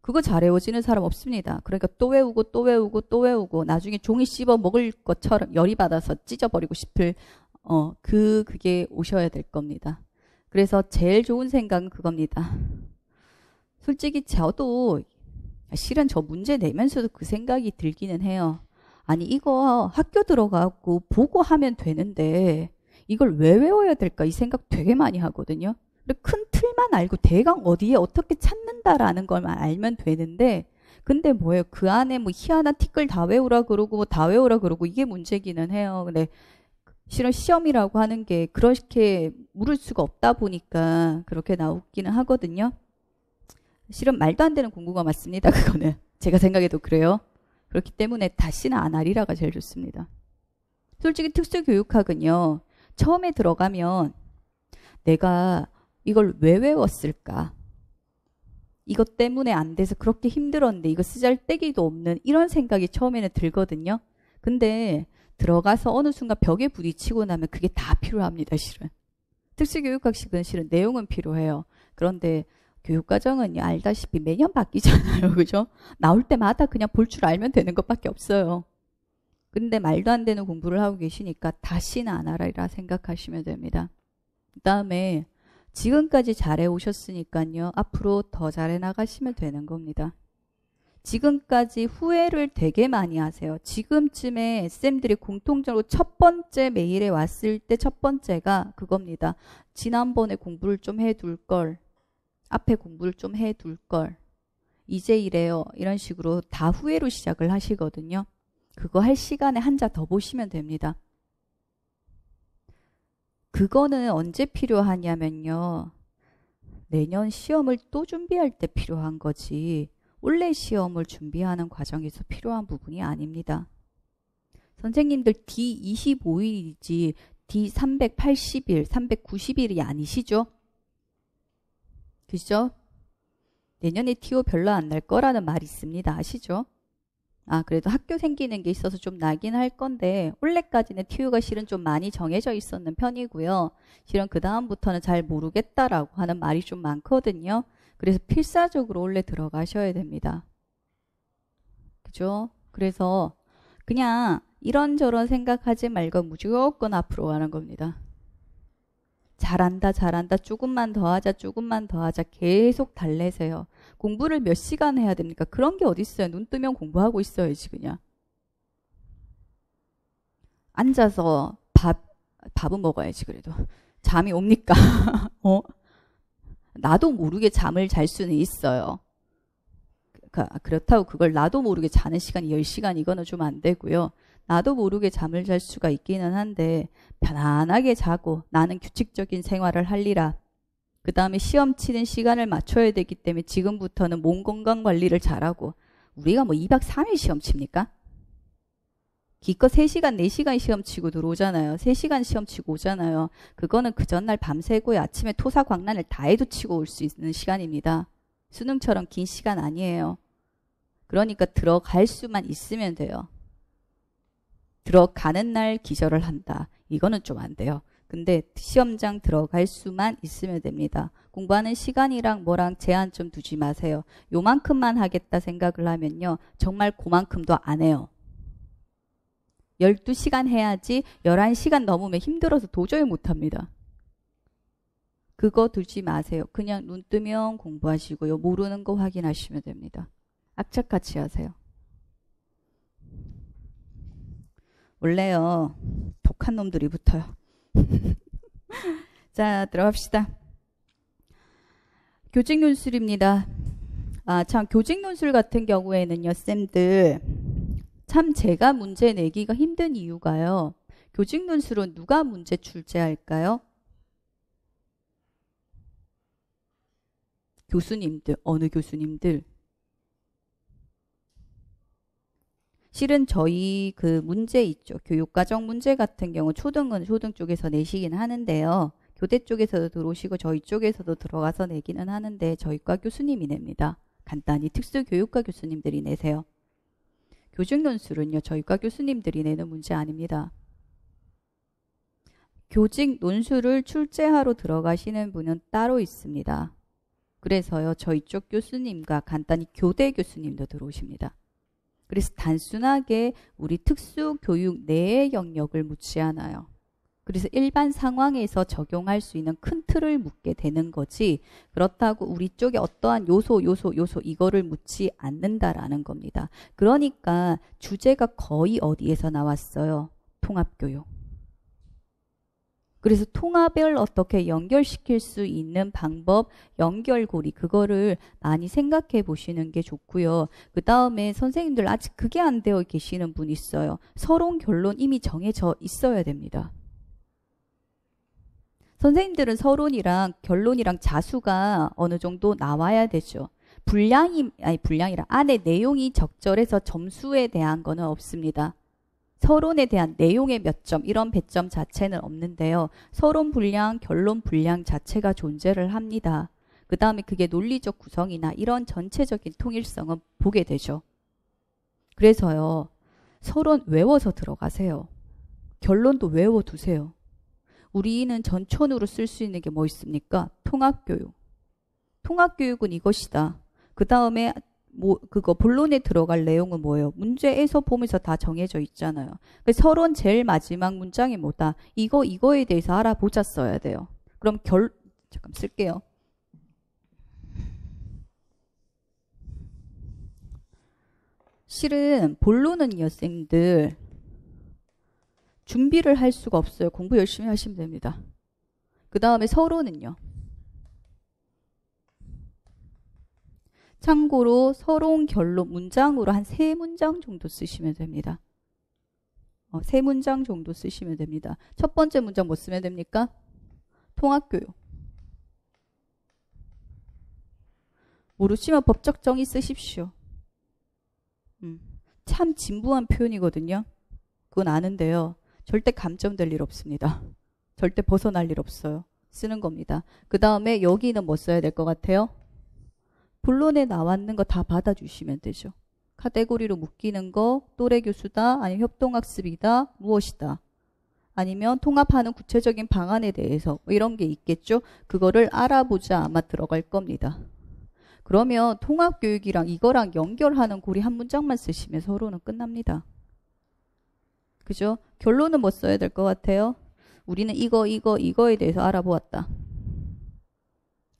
그거 잘 외워지는 사람 없습니다. 그러니까 또 외우고 또 외우고 또 외우고 나중에 종이 씹어 먹을 것처럼 열이 받아서 찢어버리고 싶을 어, 그, 그게 오셔야 될 겁니다. 그래서 제일 좋은 생각은 그겁니다. 솔직히 저도 실은 저 문제 내면서도 그 생각이 들기는 해요. 아니 이거 학교 들어가고 보고 하면 되는데 이걸 왜 외워야 될까 이 생각 되게 많이 하거든요. 큰 틀만 알고 대강 어디에 어떻게 찾는다라는 걸만 알면 되는데 근데 뭐예요 그 안에 뭐 희한한 티끌 다 외우라 그러고 다 외우라 그러고 이게 문제기는 해요. 근데 실은 시험이라고 하는 게 그렇게 물을 수가 없다 보니까 그렇게 나오기는 하거든요. 실은 말도 안 되는 공부가 맞습니다. 그거는 제가 생각해도 그래요. 그렇기 때문에 다시는 안 하리라가 제일 좋습니다. 솔직히 특수교육학은요. 처음에 들어가면 내가 이걸 왜 외웠을까? 이것 때문에 안 돼서 그렇게 힘들었는데 이거 쓰잘데기도 없는 이런 생각이 처음에는 들거든요. 근데 들어가서 어느 순간 벽에 부딪히고 나면 그게 다 필요합니다, 실은. 특수교육학식은 실은 내용은 필요해요. 그런데 교육과정은요, 알다시피 매년 바뀌잖아요. 그죠? 나올 때마다 그냥 볼 줄 알면 되는 것밖에 없어요. 근데 말도 안 되는 공부를 하고 계시니까 다시는 안 하라 라 생각하시면 됩니다. 그 다음에 지금까지 잘해 오셨으니까요. 앞으로 더 잘해 나가시면 되는 겁니다. 지금까지 후회를 되게 많이 하세요. 지금쯤에 SM들이 공통적으로 첫 번째 메일에 왔을 때 첫 번째가 그겁니다. 지난번에 공부를 좀 해둘 걸. 앞에 공부를 좀 해 둘 걸. 이제 이래요. 이런 식으로 다 후회로 시작을 하시거든요. 그거 할 시간에 한 자 더 보시면 됩니다. 그거는 언제 필요하냐면요. 내년 시험을 또 준비할 때 필요한 거지. 원래 시험을 준비하는 과정에서 필요한 부분이 아닙니다. 선생님들 D25일이지 D380일, 390일이 아니시죠? 그죠? 내년에 티오 별로 안 날 거라는 말이 있습니다. 아시죠? 아, 그래도 학교 생기는 게 있어서 좀 나긴 할 건데, 올해까지는 TU가 실은 좀 많이 정해져 있었는 편이고요. 실은 그다음부터는 잘 모르겠다라고 하는 말이 좀 많거든요. 그래서 필사적으로 올해 들어가셔야 됩니다. 그죠? 그래서 그냥 이런저런 생각하지 말고 무조건 앞으로 가는 겁니다. 잘한다, 잘한다, 조금만 더 하자, 조금만 더 하자, 계속 달래세요. 공부를 몇 시간 해야 됩니까? 그런 게 어딨어요. 눈 뜨면 공부하고 있어야지, 그냥. 앉아서 밥, 밥은 먹어야지, 그래도. 잠이 옵니까? 어? 나도 모르게 잠을 잘 수는 있어요. 그, 아, 그렇다고 그걸 나도 모르게 자는 시간이 10시간 이거는 좀 안 되고요. 나도 모르게 잠을 잘 수가 있기는 한데 편안하게 자고 나는 규칙적인 생활을 할리라. 그 다음에 시험 치는 시간을 맞춰야 되기 때문에 지금부터는 몸 건강 관리를 잘하고 우리가 뭐 2박 3일 시험 칩니까? 기껏 3시간, 4시간 시험 치고 들어오잖아요. 3시간 시험 치고 오잖아요. 그거는 그 전날 밤새고 아침에 토사광란을 다 해도 치고 올 수 있는 시간입니다. 수능처럼 긴 시간 아니에요. 그러니까 들어갈 수만 있으면 돼요. 들어가는 날 기절을 한다. 이거는 좀 안 돼요. 근데 시험장 들어갈 수만 있으면 됩니다. 공부하는 시간이랑 뭐랑 제한 좀 두지 마세요. 요만큼만 하겠다 생각을 하면요. 정말 그만큼도 안 해요. 12시간 해야지 11시간 넘으면 힘들어서 도저히 못합니다. 그거 두지 마세요. 그냥 눈 뜨면 공부하시고요. 모르는 거 확인하시면 됩니다. 악착같이 하세요. 원래요. 독한 놈들이 붙어요. 자, 들어갑시다. 교직 논술입니다. 아, 참, 교직 논술 같은 경우에는요, 쌤들. 참 제가 문제 내기가 힘든 이유가요. 교직 논술은 누가 문제 출제할까요? 교수님들, 어느 교수님들? 실은 저희 그 문제 있죠. 교육과정 문제 같은 경우 초등은 초등 쪽에서 내시긴 하는데요. 교대 쪽에서도 들어오시고 저희 쪽에서도 들어가서 내기는 하는데 저희과 교수님이 냅니다. 간단히 특수교육과 교수님들이 내세요. 교직논술은요. 저희과 교수님들이 내는 문제 아닙니다. 교직 논술을 출제하러 들어가시는 분은 따로 있습니다. 그래서요. 저희 쪽 교수님과 간단히 교대 교수님도 들어오십니다. 그래서 단순하게 우리 특수교육 내의 영역을 묻지 않아요. 그래서 일반 상황에서 적용할 수 있는 큰 틀을 묻게 되는 거지 그렇다고 우리 쪽에 어떠한 요소 요소 요소 이거를 묻지 않는다라는 겁니다. 그러니까 주제가 거의 어디에서 나왔어요? 통합교육. 그래서 통합을 어떻게 연결시킬 수 있는 방법, 연결고리 그거를 많이 생각해 보시는 게 좋고요. 그 다음에 선생님들 아직 그게 안 되어 계시는 분 있어요. 서론 결론 이미 정해져 있어야 됩니다. 선생님들은 서론이랑 결론이랑 자수가 어느 정도 나와야 되죠. 분량이 아니 분량이라 안에 내용이 적절해서 점수에 대한 거는 없습니다. 서론에 대한 내용의 몇 점, 이런 배점 자체는 없는데요. 서론 분량, 결론 분량 자체가 존재를 합니다. 그 다음에 그게 논리적 구성이나 이런 전체적인 통일성은 보게 되죠. 그래서요, 서론 외워서 들어가세요. 결론도 외워두세요. 우리는 전천으로쓸 수 있는 게 뭐 있습니까? 통합교육. 통합교육은 이것이다. 그 다음에 뭐 그거 본론에 들어갈 내용은 뭐예요? 문제에서 보면서 다 정해져 있잖아요. 그 서론 제일 마지막 문장이 뭐다? 이거 이거에 대해서 알아보자 써야 돼요. 그럼 결 잠깐 쓸게요. 실은 본론은 여생들 준비를 할 수가 없어요. 공부 열심히 하시면 됩니다. 그 다음에 서론은요. 참고로 서론 결론 문장으로 한 세 문장 정도 쓰시면 됩니다. 어, 세 문장 정도 쓰시면 됩니다. 첫 번째 문장 뭐 쓰면 됩니까? 통합교육. 모르시면 법적 정의 쓰십시오. 음, 참 진부한 표현이거든요. 그건 아는데요. 절대 감점될 일 없습니다. 절대 벗어날 일 없어요. 쓰는 겁니다. 그 다음에 여기는 뭐 써야 될 것 같아요? 본론에 나왔는 거 다 받아주시면 되죠. 카테고리로 묶이는 거 또래 교수다 아니면 협동학습이다 무엇이다 아니면 통합하는 구체적인 방안에 대해서 뭐 이런 게 있겠죠. 그거를 알아보자 아마 들어갈 겁니다. 그러면 통합교육이랑 이거랑 연결하는 고리 한 문장만 쓰시면 서로는 끝납니다. 그죠? 결론은 뭐 써야 될 것 같아요? 우리는 이거 이거 이거에 대해서 알아보았다.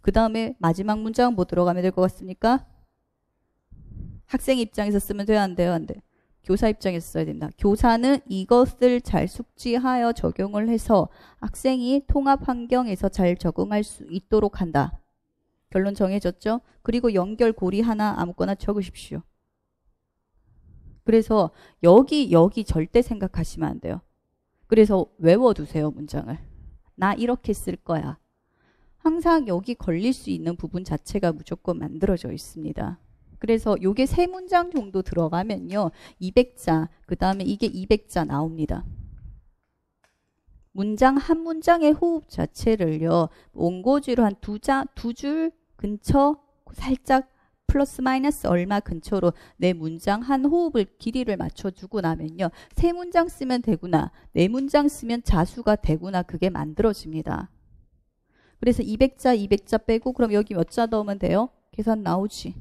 그 다음에 마지막 문장 뭐 들어가면 될 것 같습니까? 학생 입장에서 쓰면 돼요안 돼요? 안 돼. 교사 입장에서 써야 된다. 교사는 이것을 잘 숙지하여 적용을 해서 학생이 통합 환경에서 잘 적응할 수 있도록 한다. 결론 정해졌죠? 그리고 연결 고리 하나 아무거나 적으십시오. 그래서 여기 여기 절대 생각하시면 안 돼요. 그래서 외워두세요 문장을. 나 이렇게 쓸 거야. 항상 여기 걸릴 수 있는 부분 자체가 무조건 만들어져 있습니다. 그래서 요게 세 문장 정도 들어가면요. 200자, 그 다음에 이게 200자 나옵니다. 문장 한 문장의 호흡 자체를요. 원고지로 한두 자, 두 줄 근처 살짝 플러스 마이너스 얼마 근처로 내 문장 한 호흡을 길이를 맞춰주고 나면요. 세 문장 쓰면 되구나. 네 문장 쓰면 자수가 되구나. 그게 만들어집니다. 그래서 200자, 200자 빼고 그럼 여기 몇자 넣으면 돼요? 계산 나오지.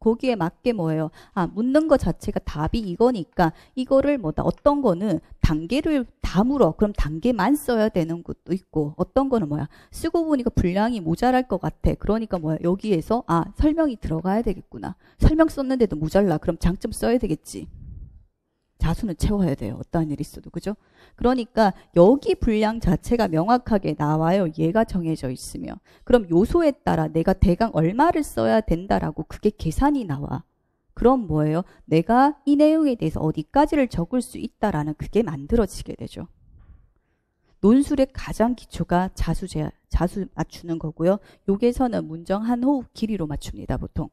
거기에 맞게 뭐예요? 아, 묻는 것 자체가 답이 이거니까 이거를 뭐다 어떤 거는 단계를 다 물어. 그럼 단계만 써야 되는 것도 있고 어떤 거는 뭐야? 쓰고 보니까 분량이 모자랄 것 같아. 그러니까 뭐야? 여기에서 아, 설명이 들어가야 되겠구나. 설명 썼는데도 모자라. 그럼 장점 써야 되겠지. 자수는 채워야 돼요. 어떠한 일이 있어도. 그죠? 그러니까 여기 분량 자체가 명확하게 나와요. 얘가 정해져 있으며. 그럼 요소에 따라 내가 대강 얼마를 써야 된다라고 그게 계산이 나와. 그럼 뭐예요? 내가 이 내용에 대해서 어디까지를 적을 수 있다라는 그게 만들어지게 되죠. 논술의 가장 기초가 자수 제 자수 맞추는 거고요. 요에서는 문정 한 호흡 길이로 맞춥니다. 보통.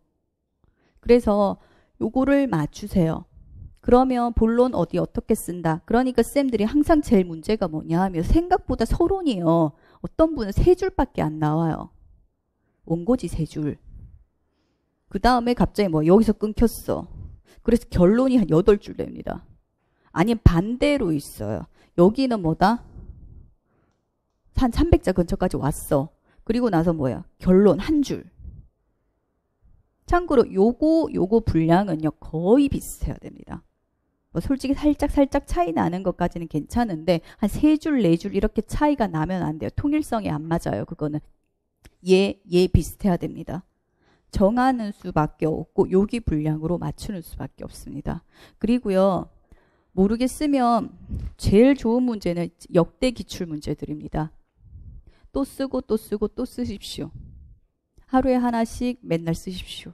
그래서 요거를 맞추세요. 그러면 본론 어디 어떻게 쓴다. 그러니까 쌤들이 항상 제일 문제가 뭐냐 하면 생각보다 서론이에요. 어떤 분은 세 줄밖에 안 나와요. 원고지 세 줄. 그 다음에 갑자기 뭐 여기서 끊겼어. 그래서 결론이 한 여덟 줄 됩니다. 아니면 반대로 있어요. 여기는 뭐다? 한 300자 근처까지 왔어. 그리고 나서 뭐야? 결론 한 줄. 참고로 요거 요거 분량은요 거의 비슷해야 됩니다. 뭐 솔직히 살짝 살짝 차이 나는 것까지는 괜찮은데 한 세 줄 네줄 네 이렇게 차이가 나면 안 돼요. 통일성이 안 맞아요. 그거는 얘얘 비슷해야 됩니다. 정하는 수밖에 없고 요기 분량으로 맞추는 수밖에 없습니다. 그리고요. 모르게 쓰면 제일 좋은 문제는 역대 기출 문제들입니다. 또 쓰고 또 쓰고 또 쓰십시오. 하루에 하나씩 맨날 쓰십시오.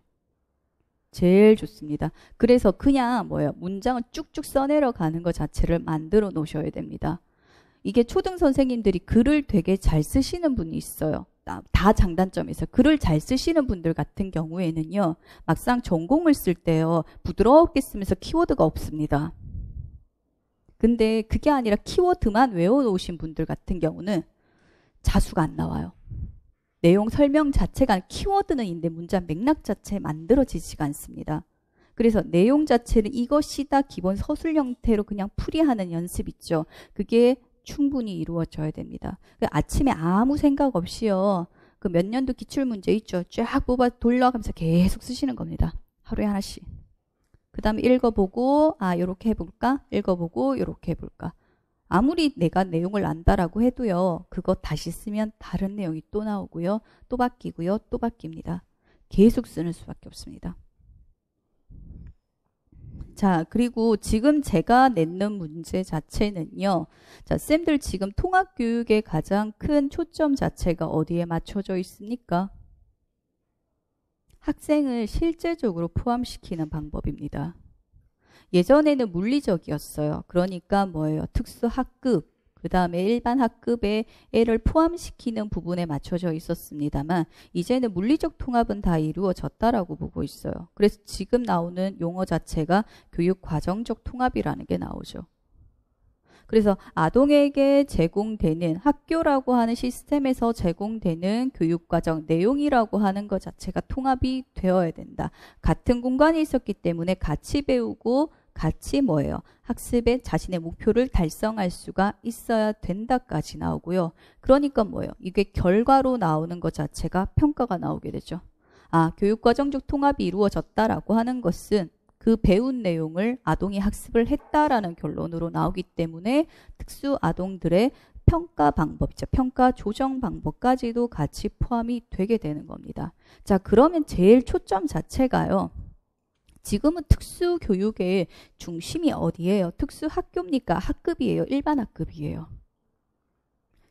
제일 좋습니다. 그래서 그냥 뭐야 문장을 쭉쭉 써내려 가는 것 자체를 만들어 놓으셔야 됩니다. 이게 초등 선생님들이 글을 되게 잘 쓰시는 분이 있어요. 다장단점에서 글을 잘 쓰시는 분들 같은 경우에는요. 막상 전공을 쓸 때요. 부드럽게 쓰면서 키워드가 없습니다. 근데 그게 아니라 키워드만 외워놓으신 분들 같은 경우는 자수가 안 나와요. 내용 설명 자체가 키워드는 있는데 문장 맥락 자체 만들어지지가 않습니다. 그래서 내용 자체는 이것이다 기본 서술 형태로 그냥 풀이하는 연습 있죠. 그게 충분히 이루어져야 됩니다. 그 아침에 아무 생각 없이요. 그 몇 년도 기출문제 있죠. 쫙 뽑아 돌려가면서 계속 쓰시는 겁니다. 하루에 하나씩. 그 다음에 읽어보고, 아, 요렇게 해볼까? 읽어보고, 요렇게 해볼까? 아무리 내가 내용을 안다라고 해도요. 그거 다시 쓰면 다른 내용이 또 나오고요. 또 바뀌고요. 또 바뀝니다. 계속 쓰는 수밖에 없습니다. 자, 그리고 지금 제가 냈는 문제 자체는요. 자, 쌤들 지금 통합 교육의 가장 큰 초점 자체가 어디에 맞춰져 있습니까? 학생을 실제적으로 포함시키는 방법입니다. 예전에는 물리적이었어요. 그러니까 뭐예요? 특수학급, 그 다음에 일반 학급에 애를 포함시키는 부분에 맞춰져 있었습니다만 이제는 물리적 통합은 다 이루어졌다라고 보고 있어요. 그래서 지금 나오는 용어 자체가 교육 과정적 통합이라는 게 나오죠. 그래서 아동에게 제공되는 학교라고 하는 시스템에서 제공되는 교육과정 내용이라고 하는 것 자체가 통합이 되어야 된다. 같은 공간에 있었기 때문에 같이 배우고 같이 뭐예요? 학습에 자신의 목표를 달성할 수가 있어야 된다까지 나오고요. 그러니까 뭐예요? 이게 결과로 나오는 것 자체가 평가가 나오게 되죠. 아, 교육과정적 통합이 이루어졌다라고 하는 것은 그 배운 내용을 아동이 학습을 했다라는 결론으로 나오기 때문에 특수 아동들의 평가 방법이죠. 평가 조정 방법까지도 같이 포함이 되게 되는 겁니다. 자, 그러면 제일 초점 자체가요. 지금은 특수교육의 중심이 어디예요? 특수학교입니까? 학급이에요? 일반 학급이에요?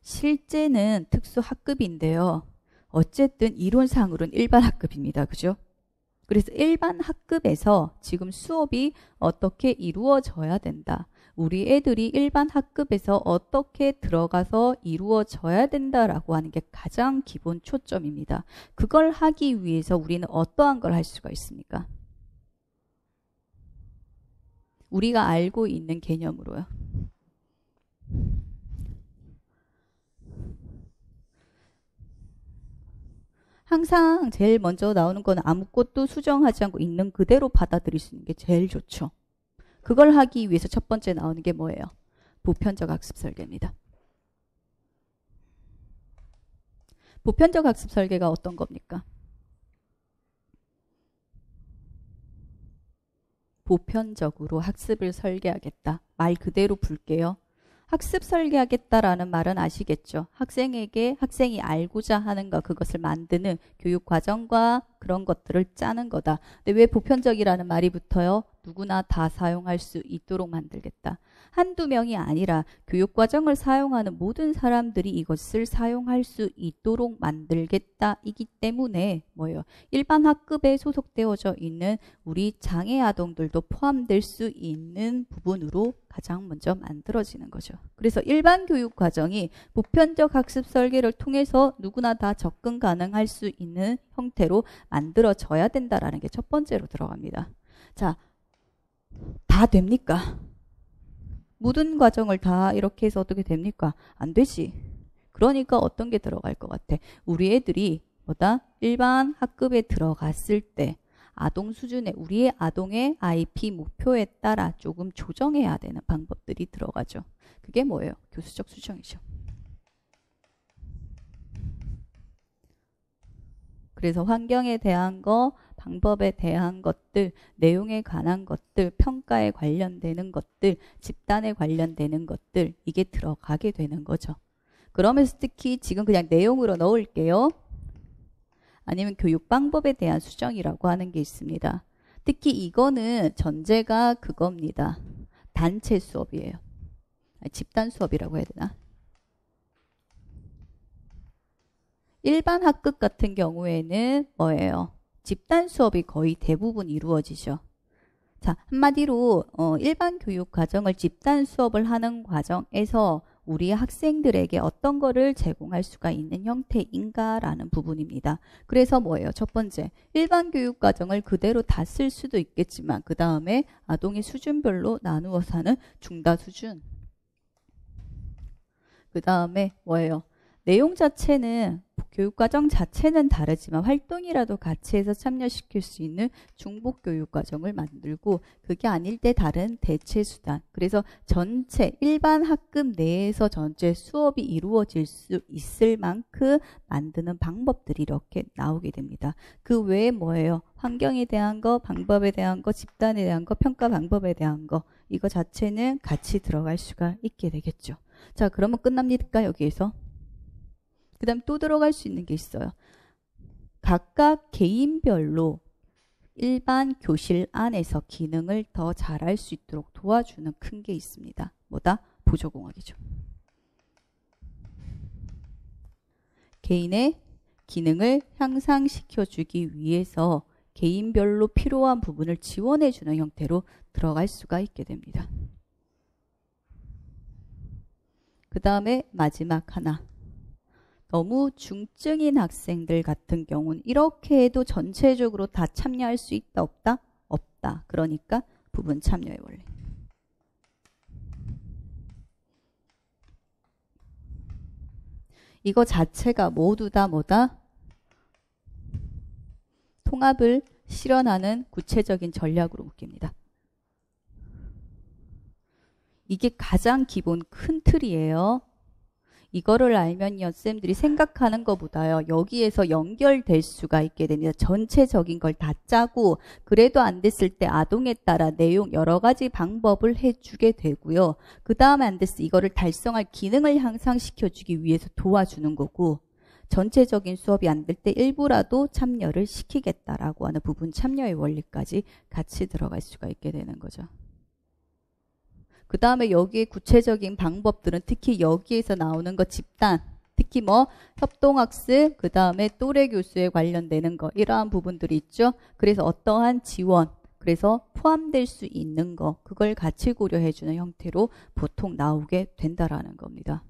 실제는 특수학급인데요. 어쨌든 이론상으로는 일반 학급입니다. 그죠? 그래서 일반 학급에서 지금 수업이 어떻게 이루어져야 된다. 우리 애들이 일반 학급에서 어떻게 들어가서 이루어져야 된다라고 하는 게 가장 기본 초점입니다. 그걸 하기 위해서 우리는 어떠한 걸 할 수가 있습니까? 우리가 알고 있는 개념으로요. 항상 제일 먼저 나오는 건 아무것도 수정하지 않고 있는 그대로 받아들일 수 있는 게 제일 좋죠. 그걸 하기 위해서 첫 번째 나오는 게 뭐예요? 보편적 학습 설계입니다. 보편적 학습 설계가 어떤 겁니까? 보편적으로 학습을 설계하겠다. 말 그대로 볼게요 학습 설계하겠다라는 말은 아시겠죠. 학생에게 학생이 알고자 하는 것 그것을 만드는 교육 과정과 그런 것들을 짜는 거다. 근데 왜 보편적이라는 말이 붙어요? 누구나 다 사용할 수 있도록 만들겠다. 한두 명이 아니라 교육과정을 사용하는 모든 사람들이 이것을 사용할 수 있도록 만들겠다이기 때문에 뭐요 일반 학급에 소속되어져 있는 우리 장애 아동들도 포함될 수 있는 부분으로 가장 먼저 만들어지는 거죠. 그래서 일반 교육 과정이 보편적 학습 설계를 통해서 누구나 다 접근 가능할 수 있는 형태로 만들어져야 된다라는 게 첫 번째로 들어갑니다. 자, 다 됩니까? 모든 과정을 다 이렇게 해서 어떻게 됩니까? 안 되지. 그러니까 어떤 게 들어갈 것 같아? 우리 애들이 뭐다? 일반 학급에 들어갔을 때 아동 수준의 우리의 아동의 IP 목표에 따라 조금 조정해야 되는 방법들이 들어가죠. 그게 뭐예요? 교수적 수정이죠. 그래서 환경에 대한 거, 방법에 대한 것들, 내용에 관한 것들, 평가에 관련되는 것들, 집단에 관련되는 것들, 이게 들어가게 되는 거죠. 그러면서 특히 지금 그냥 내용으로 넣을게요. 아니면 교육 방법에 대한 수정이라고 하는 게 있습니다. 특히 이거는 전제가 그겁니다. 단체 수업이에요. 집단 수업이라고 해야 되나? 일반 학급 같은 경우에는 뭐예요? 집단 수업이 거의 대부분 이루어지죠. 자, 한마디로 어, 일반 교육 과정을 집단 수업을 하는 과정에서 우리 학생들에게 어떤 거를 제공할 수가 있는 형태인가라는 부분입니다. 그래서 뭐예요? 첫 번째, 일반 교육 과정을 그대로 다 쓸 수도 있겠지만 그 다음에 아동의 수준별로 나누어사는 중다 수준. 그 다음에 뭐예요? 내용 자체는 교육과정 자체는 다르지만 활동이라도 같이 해서 참여시킬 수 있는 중복 교육과정을 만들고 그게 아닐 때 다른 대체 수단 그래서 전체 일반 학급 내에서 전체 수업이 이루어질 수 있을 만큼 만드는 방법들이 이렇게 나오게 됩니다. 그 외에 뭐예요? 환경에 대한 거, 방법에 대한 거, 집단에 대한 거, 평가 방법에 대한 거 이거 자체는 같이 들어갈 수가 있게 되겠죠. 자 그러면 끝납니까 여기에서? 그 다음 또 들어갈 수 있는 게 있어요. 각각 개인별로 일반 교실 안에서 기능을 더 잘할 수 있도록 도와주는 큰 게 있습니다. 뭐다? 보조공학이죠. 개인의 기능을 향상시켜주기 위해서 개인별로 필요한 부분을 지원해주는 형태로 들어갈 수가 있게 됩니다. 그 다음에 마지막 하나. 너무 중증인 학생들 같은 경우는 이렇게 해도 전체적으로 다 참여할 수 있다 없다? 없다. 그러니까 부분 참여의 원리. 이거 자체가 모두 다 뭐다? 통합을 실현하는 구체적인 전략으로 묶입니다. 이게 가장 기본 큰 틀이에요. 이거를 알면 여쌤들이 생각하는 것보다요. 여기에서 연결될 수가 있게 됩니다. 전체적인 걸 다 짜고 그래도 안 됐을 때 아동에 따라 내용 여러 가지 방법을 해주게 되고요. 그 다음에 안 됐을 때 이거를 달성할 기능을 향상시켜주기 위해서 도와주는 거고 전체적인 수업이 안 될 때 일부라도 참여를 시키겠다라고 하는 부분 참여의 원리까지 같이 들어갈 수가 있게 되는 거죠. 그 다음에 여기에 구체적인 방법들은 특히 여기에서 나오는 거 집단, 특히 뭐 협동학습, 그 다음에 또래 교수에 관련되는 거 이러한 부분들이 있죠. 그래서 어떠한 지원, 그래서 포함될 수 있는 거 그걸 같이 고려해주는 형태로 보통 나오게 된다라는 겁니다.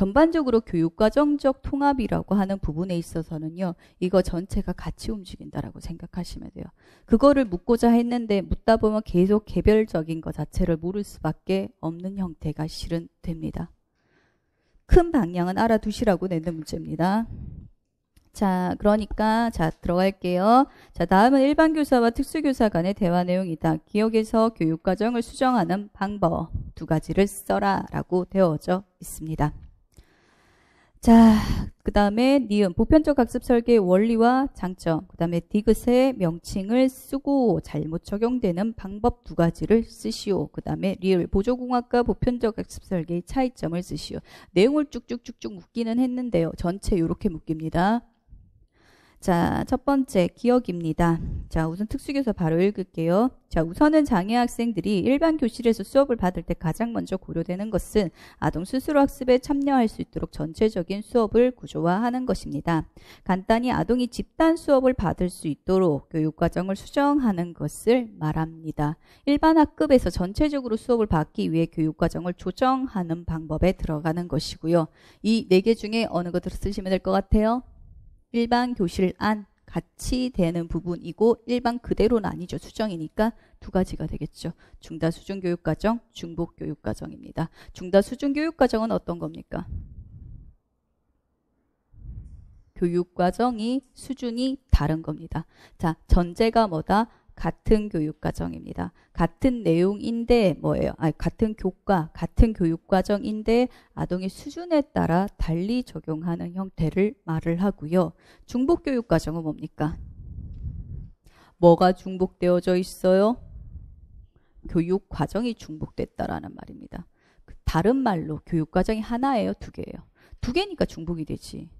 전반적으로 교육과정적 통합이라고 하는 부분에 있어서는요, 이거 전체가 같이 움직인다라고 생각하시면 돼요. 그거를 묻고자 했는데 묻다 보면 계속 개별적인 것 자체를 모를 수밖에 없는 형태가 실은 됩니다. 큰 방향은 알아두시라고 내는 문제입니다. 자, 그러니까 자 들어갈게요. 자, 다음은 일반 교사와 특수 교사 간의 대화 내용이다. 기억에서 교육 과정을 수정하는 방법 두 가지를 써라라고 되어져 있습니다. 자, 그 다음에 니은 보편적 학습 설계의 원리와 장점, 그 다음에 디귿의 명칭을 쓰고 잘못 적용되는 방법 두 가지를 쓰시오. 그 다음에 리을 보조공학과 보편적 학습 설계의 차이점을 쓰시오. 내용을 쭉쭉쭉쭉 묶기는 했는데요. 전체 이렇게 묶입니다. 자, 첫 번째 기억입니다. 자, 우선 특수교사 바로 읽을게요. 자, 우선은 장애 학생들이 일반 교실에서 수업을 받을 때 가장 먼저 고려되는 것은 아동 스스로 학습에 참여할 수 있도록 전체적인 수업을 구조화하는 것입니다. 간단히 아동이 집단 수업을 받을 수 있도록 교육과정을 수정하는 것을 말합니다. 일반 학급에서 전체적으로 수업을 받기 위해 교육과정을 조정하는 방법에 들어가는 것이고요. 이 네 개 중에 어느 것을 들 쓰시면 될 것 같아요? 일반 교실 안 같이 되는 부분이고 일반 그대로는 아니죠. 수정이니까 두 가지가 되겠죠. 중다 수준 교육 과정, 중복 교육 과정입니다. 중다 수준 교육 과정은 어떤 겁니까? 교육 과정이 수준이 다른 겁니다. 자, 전제가 뭐다? 같은 교육과정입니다. 같은 내용인데 뭐예요? 아니, 같은 교과, 같은 교육과정인데 아동의 수준에 따라 달리 적용하는 형태를 말을 하고요. 중복교육과정은 뭡니까? 뭐가 중복되어져 있어요? 교육과정이 중복됐다라는 말입니다. 다른 말로 교육과정이 하나예요? 두 개예요? 두 개니까 중복이 되지.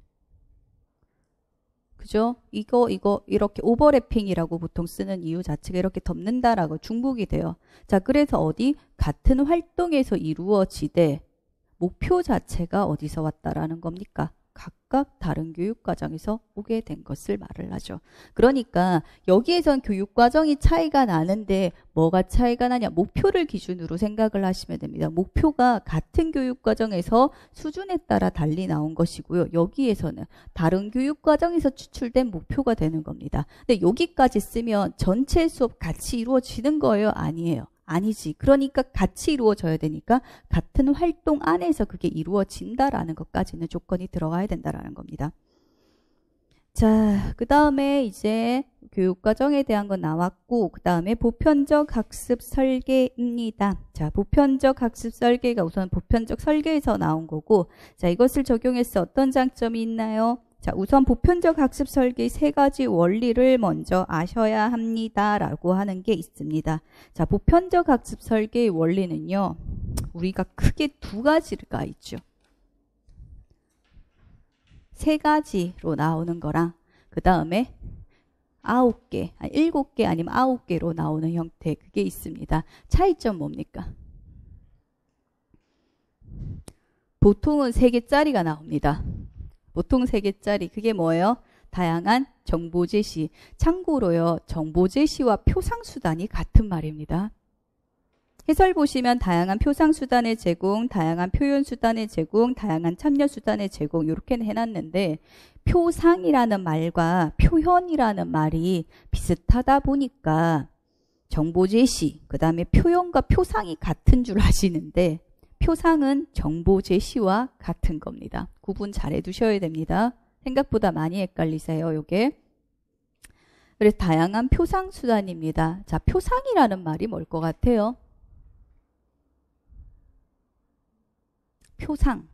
그죠? 이거 이거 이렇게 오버래핑이라고 보통 쓰는 이유 자체가 이렇게 덮는다라고 중복이 돼요. 자, 그래서 어디 같은 활동에서 이루어지되 목표 자체가 어디서 왔다라는 겁니까? 각각 다른 교육과정에서 오게 된 것을 말을 하죠. 그러니까 여기에선 교육과정이 차이가 나는데 뭐가 차이가 나냐 목표를 기준으로 생각을 하시면 됩니다. 목표가 같은 교육과정에서 수준에 따라 달리 나온 것이고요. 여기에서는 다른 교육과정에서 추출된 목표가 되는 겁니다. 근데 여기까지 쓰면 전체 수업 같이 이루어지는 거예요? 아니에요. 아니지. 그러니까 같이 이루어져야 되니까 같은 활동 안에서 그게 이루어진다라는 것까지는 조건이 들어가야 된다라는 겁니다. 자, 그 다음에 이제 교육과정에 대한 건 나왔고, 그 다음에 보편적 학습 설계입니다. 자, 보편적 학습 설계가 우선 보편적 설계에서 나온 거고, 자, 이것을 적용해서 어떤 장점이 있나요? 자, 우선 보편적 학습 설계 세 가지 원리를 먼저 아셔야 합니다라고 하는 게 있습니다. 자, 보편적 학습 설계의 원리는요. 우리가 크게 두 가지가 있죠. 세 가지로 나오는 거랑 그 다음에 아홉 개, 아니 일곱 개 아니면 아홉 개로 나오는 형태 그게 있습니다. 차이점 뭡니까? 보통은 세 개짜리가 나옵니다. 보통 3개짜리 그게 뭐예요? 다양한 정보 제시. 참고로요. 정보 제시와 표상 수단이 같은 말입니다. 해설 보시면 다양한 표상 수단의 제공, 다양한 표현 수단의 제공, 다양한 참여 수단의 제공 이렇게 해놨는데 표상이라는 말과 표현이라는 말이 비슷하다 보니까 정보 제시, 그 다음에 표현과 표상이 같은 줄 아시는데 표상은 정보 제시와 같은 겁니다. 구분 잘 해두셔야 됩니다. 생각보다 많이 헷갈리세요, 요게. 그래서 다양한 표상 수단입니다. 자, 표상이라는 말이 뭘 것 같아요? 표상.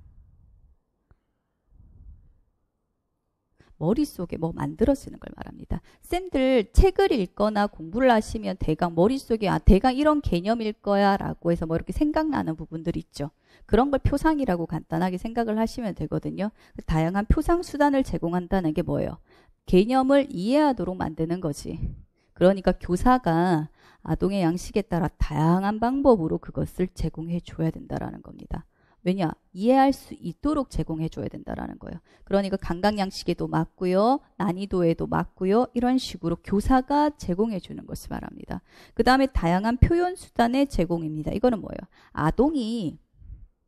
머릿속에 뭐 만들어지는 걸 말합니다. 쌤들 책을 읽거나 공부를 하시면 대강 머릿속에 아 대강 이런 개념일 거야라고 해서 뭐 이렇게 생각나는 부분들이 있죠. 그런 걸 표상이라고 간단하게 생각을 하시면 되거든요. 그 다양한 표상 수단을 제공한다는 게 뭐예요? 개념을 이해하도록 만드는 거지. 그러니까 교사가 아동의 양식에 따라 다양한 방법으로 그것을 제공해 줘야 된다라는 겁니다. 왜냐? 이해할 수 있도록 제공해 줘야 된다라는 거예요. 그러니까 강강 양식에도 맞고요. 난이도에도 맞고요. 이런 식으로 교사가 제공해 주는 것을 말합니다. 그다음에 다양한 표현 수단의 제공입니다. 이거는 뭐예요? 아동이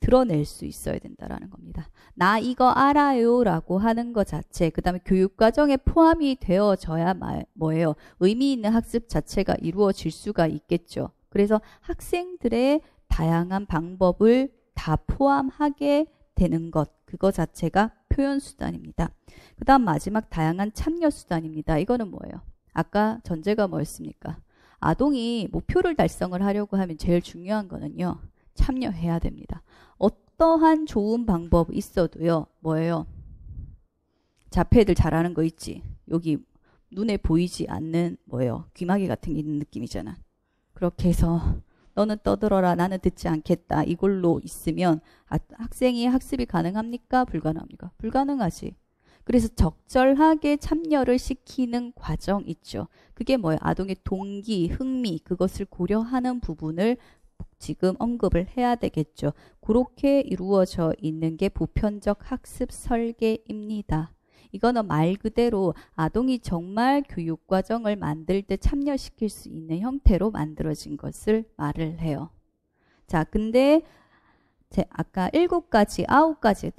드러낼 수 있어야 된다라는 겁니다. 나 이거 알아요라고 하는 것 자체, 그다음에 교육 과정에 포함이 되어져야 말, 뭐예요? 의미 있는 학습 자체가 이루어질 수가 있겠죠. 그래서 학생들의 다양한 방법을 다 포함하게 되는 것 그거 자체가 표현 수단입니다. 그다음 마지막 다양한 참여 수단입니다. 이거는 뭐예요? 아까 전제가 뭐였습니까? 아동이 목표를 달성을 하려고 하면 제일 중요한 거는요. 참여해야 됩니다. 어떠한 좋은 방법 있어도요. 뭐예요? 자폐들 잘하는 거 있지. 여기 눈에 보이지 않는 뭐예요? 귀마개 같은 게 있는 느낌이잖아. 그렇게 해서 너는 떠들어라 나는 듣지 않겠다 이걸로 있으면 아, 학생이 학습이 가능합니까? 불가능합니까? 불가능하지. 그래서 적절하게 참여를 시키는 과정 있죠. 그게 뭐예요? 아동의 동기, 흥미 그것을 고려하는 부분을 지금 언급을 해야 되겠죠. 그렇게 이루어져 있는 게 보편적 학습 설계입니다. 이거는 말 그대로 아동이 정말 교육 과정을 만들 때 참여시킬 수 있는 형태로 만들어진 것을 말을 해요. 자, 근데 제 아까 일곱 가지, 아홉 가지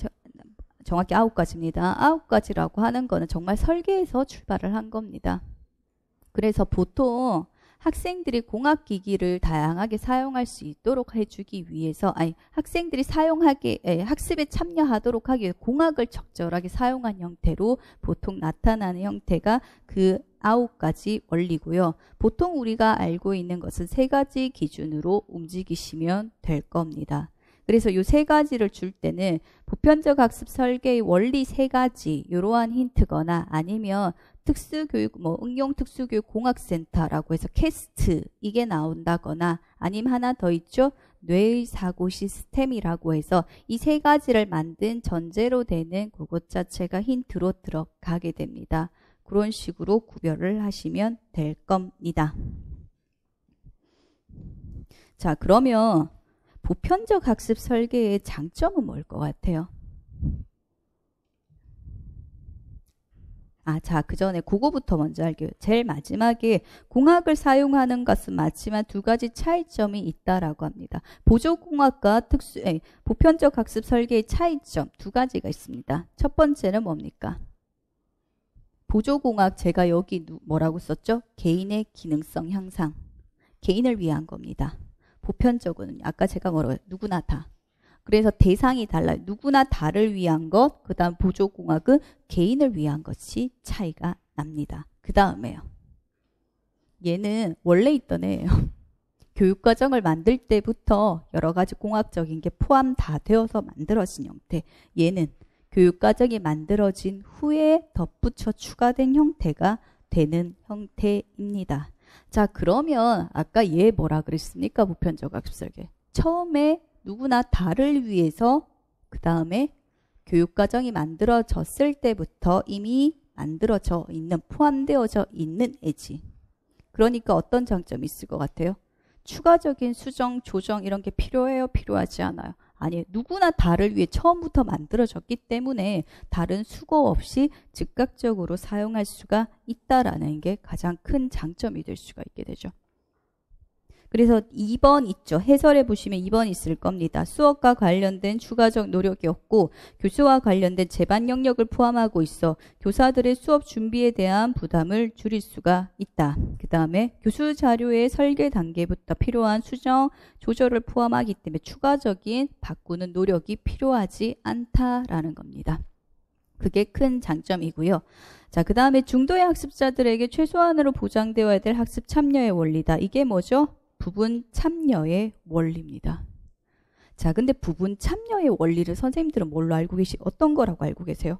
정확히 아홉 가지입니다. 아홉 가지라고 하는 거는 정말 설계에서 출발을 한 겁니다. 그래서 보통 학생들이 공학 기기를 다양하게 사용할 수 있도록 해주기 위해서 아니 학생들이 사용하게 에, 예, 학습에 참여하도록 하기 위해 공학을 적절하게 사용한 형태로 보통 나타나는 형태가 그 아홉 가지 원리고요. 보통 우리가 알고 있는 것은 세 가지 기준으로 움직이시면 될 겁니다. 그래서 요세 가지를 줄 때는 보편적 학습 설계의 원리 세 가지 이러한 힌트거나 아니면 특수교육 뭐 응용 특수교육 공학센터라고 해서 캐스트 이게 나온다거나 아니면 하나 더 있죠 뇌의 사고 시스템이라고 해서 이 세 가지를 만든 전제로 되는 그것 자체가 힌트로 들어가게 됩니다. 그런 식으로 구별을 하시면 될 겁니다. 자 그러면 보편적 학습 설계의 장점은 뭘 것 같아요? 아, 자, 그 전에 그거부터 먼저 할게요. 제일 마지막에 공학을 사용하는 것은 맞지만 두 가지 차이점이 있다라고 합니다. 보조공학과 특수, 에 보편적 학습 설계의 차이점 두 가지가 있습니다. 첫 번째는 뭡니까? 보조공학 제가 여기 뭐라고 썼죠? 개인의 기능성 향상. 개인을 위한 겁니다. 보편적은 아까 제가 뭐라고 했어요? 누구나 다. 그래서 대상이 달라요. 누구나 다를 위한 것, 그 다음 보조공학은 개인을 위한 것이 차이가 납니다. 그 다음에요. 얘는 원래 있던 애예요. 교육과정을 만들 때부터 여러 가지 공학적인 게 포함 다 되어서 만들어진 형태. 얘는 교육과정이 만들어진 후에 덧붙여 추가된 형태가 되는 형태입니다. 자, 그러면 아까 얘 뭐라 그랬습니까? 보편적 학습설계. 처음에 누구나 다를 위해서 그 다음에 교육과정이 만들어졌을 때부터 이미 만들어져 있는, 포함되어져 있는 애지. 그러니까 어떤 장점이 있을 것 같아요? 추가적인 수정, 조정 이런 게 필요해요? 필요하지 않아요? 아니 누구나 달을 위해 처음부터 만들어졌기 때문에 달은 수거 없이 즉각적으로 사용할 수가 있다라는 게 가장 큰 장점이 될 수가 있게 되죠. 그래서 2번 있죠. 해설해 보시면 2번 있을 겁니다. 수업과 관련된 추가적 노력이었고 교수와 관련된 재반 영역을 포함하고 있어 교사들의 수업 준비에 대한 부담을 줄일 수가 있다. 그 다음에 교수 자료의 설계 단계부터 필요한 수정, 조절을 포함하기 때문에 추가적인 바꾸는 노력이 필요하지 않다라는 겁니다. 그게 큰 장점이고요. 자, 그 다음에 중도의 학습자들에게 최소한으로 보장되어야 될 학습 참여의 원리다. 이게 뭐죠? 부분 참여의 원리입니다. 자, 근데 부분 참여의 원리를 선생님들은 뭘로 알고 계시, 어떤 거라고 알고 계세요?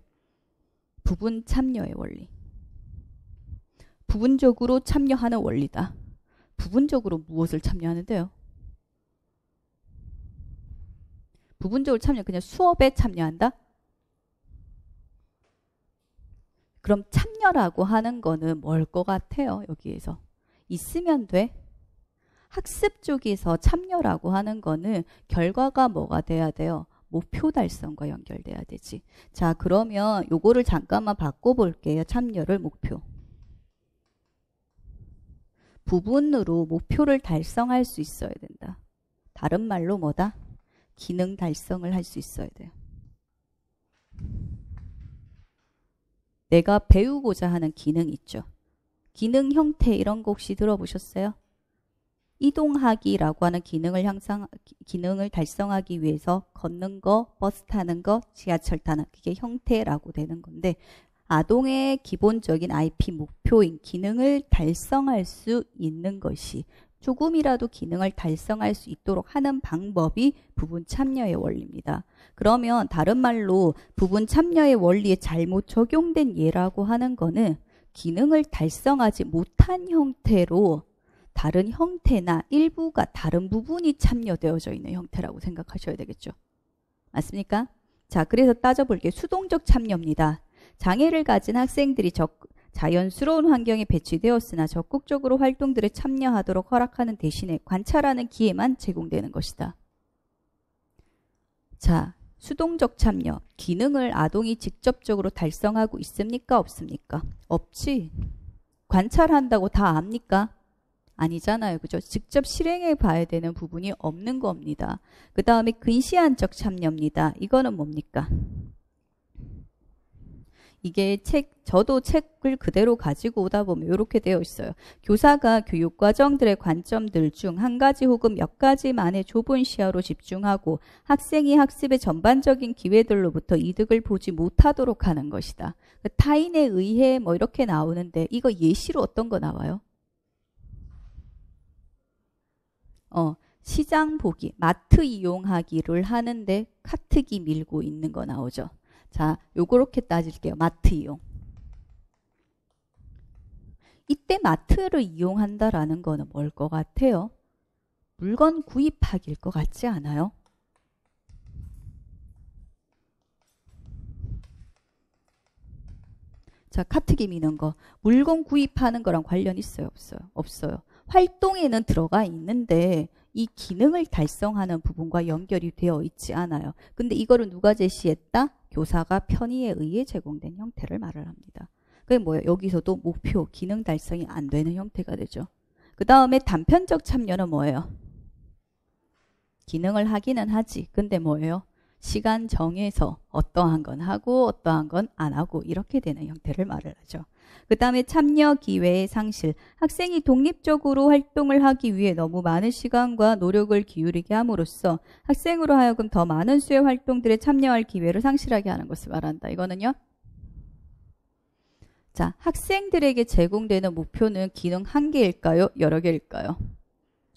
부분 참여의 원리. 부분적으로 참여하는 원리다. 부분적으로 무엇을 참여하는데요? 부분적으로 참여, 그냥 수업에 참여한다? 그럼 참여라고 하는 거는 뭘 것 같아요, 여기에서? 있으면 돼? 학습 쪽에서 참여라고 하는 거는 결과가 뭐가 돼야 돼요? 목표 달성과 연결돼야 되지. 자, 그러면 요거를 잠깐만 바꿔볼게요. 참여를 목표. 부분으로 목표를 달성할 수 있어야 된다. 다른 말로 뭐다? 기능 달성을 할 수 있어야 돼요. 내가 배우고자 하는 기능 있죠. 기능 형태 이런 거 혹시 들어보셨어요? 이동하기라고 하는 기능을 향상 기능을 달성하기 위해서 걷는 거, 버스 타는 거, 지하철 타는 그게 형태라고 되는 건데 아동의 기본적인 IP 목표인 기능을 달성할 수 있는 것이 조금이라도 기능을 달성할 수 있도록 하는 방법이 부분 참여의 원리입니다. 그러면 다른 말로 부분 참여의 원리에 잘못 적용된 예라고 하는 거는 기능을 달성하지 못한 형태로 다른 형태나 일부가 다른 부분이 참여되어져 있는 형태라고 생각하셔야 되겠죠. 맞습니까? 자, 그래서 따져볼게 수동적 참여입니다. 장애를 가진 학생들이 적, 자연스러운 환경에 배치되었으나 적극적으로 활동들에 참여하도록 허락하는 대신에 관찰하는 기회만 제공되는 것이다. 자, 수동적 참여, 기능을 아동이 직접적으로 달성하고 있습니까? 없습니까? 없지. 관찰한다고 다 압니까? 아니잖아요. 그죠? 직접 실행해 봐야 되는 부분이 없는 겁니다. 그 다음에 근시안적 참여입니다. 이거는 뭡니까? 이게 책 저도 책을 그대로 가지고 오다 보면 이렇게 되어 있어요. 교사가 교육 과정들의 관점들 중 한 가지 혹은 몇 가지만의 좁은 시야로 집중하고 학생이 학습의 전반적인 기회들로부터 이득을 보지 못하도록 하는 것이다. 그 타인에 의해 뭐 이렇게 나오는데 이거 예시로 어떤 거 나와요? 어, 시장 보기, 마트 이용하기를 하는데 카트기 밀고 있는 거 나오죠. 자, 요렇게 따질게요. 마트 이용. 이때 마트를 이용한다라는 거는 뭘 것 같아요? 물건 구입하기일 것 같지 않아요? 자, 카트기 미는 거. 물건 구입하는 거랑 관련 있어요? 없어요? 없어요. 활동에는 들어가 있는데 이 기능을 달성하는 부분과 연결이 되어 있지 않아요. 근데 이거를 누가 제시했다? 교사가 편의에 의해 제공된 형태를 말을 합니다. 그게 뭐예요? 여기서도 목표, 기능 달성이 안 되는 형태가 되죠. 그 다음에 단편적 참여는 뭐예요? 기능을 하기는 하지. 근데 뭐예요? 시간 정해서 어떠한 건 하고 어떠한 건 안 하고 이렇게 되는 형태를 말을 하죠. 그 다음에 참여 기회의 상실. 학생이 독립적으로 활동을 하기 위해 너무 많은 시간과 노력을 기울이게 함으로써 학생으로 하여금 더 많은 수의 활동들에 참여할 기회를 상실하게 하는 것을 말한다. 이거는요. 자, 학생들에게 제공되는 목표는 기능 한 개일까요? 여러 개일까요?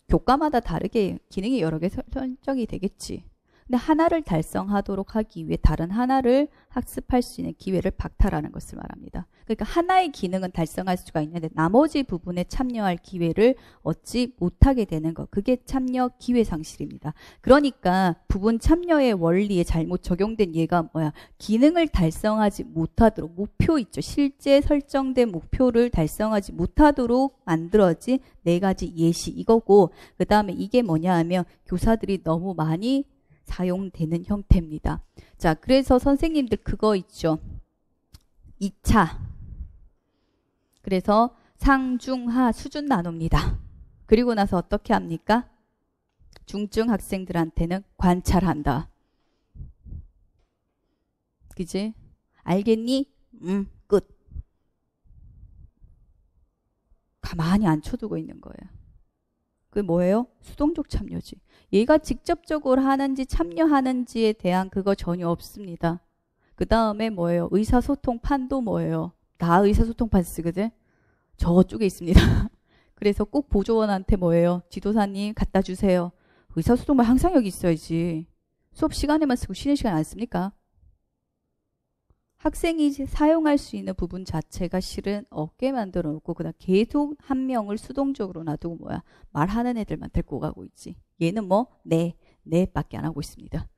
교과마다 다르게 기능이 여러 개 설정이 되겠지. 근데 하나를 달성하도록 하기 위해 다른 하나를 학습할 수 있는 기회를 박탈하는 것을 말합니다. 그러니까 하나의 기능은 달성할 수가 있는데 나머지 부분에 참여할 기회를 얻지 못하게 되는 것. 그게 참여 기회 상실입니다. 그러니까 부분 참여의 원리에 잘못 적용된 예가 뭐야? 기능을 달성하지 못하도록 목표 있죠. 실제 설정된 목표를 달성하지 못하도록 만들어진 네 가지 예시 이거고 그 다음에 이게 뭐냐 하면 교사들이 너무 많이 사용되는 형태입니다. 자, 그래서 선생님들 그거 있죠. 2차. 그래서 상중하 수준 나눕니다. 그리고 나서 어떻게 합니까? 중증 학생들한테는 관찰한다. 그지? 알겠니? 음, 끝. 가만히 안 쳐두고 있는 거예요. 그게 뭐예요? 수동적 참여지. 얘가 직접적으로 하는지 참여하는지에 대한 그거 전혀 없습니다. 그 다음에 뭐예요? 의사소통판도 뭐예요? 다 의사소통판 쓰거든? 저쪽에 있습니다. 그래서 꼭 보조원한테 뭐예요? 지도사님 갖다 주세요. 의사소통만 항상 여기 있어야지. 수업 시간에만 쓰고 쉬는 시간 안 씁니까? 학생이 사용할 수 있는 부분 자체가 실은 없게 만들어 놓고 그다음 계속 한 명을 수동적으로 놔두고 뭐야 말하는 애들만 데리고 가고 있지 얘는 뭐 네 네밖에 안 하고 있습니다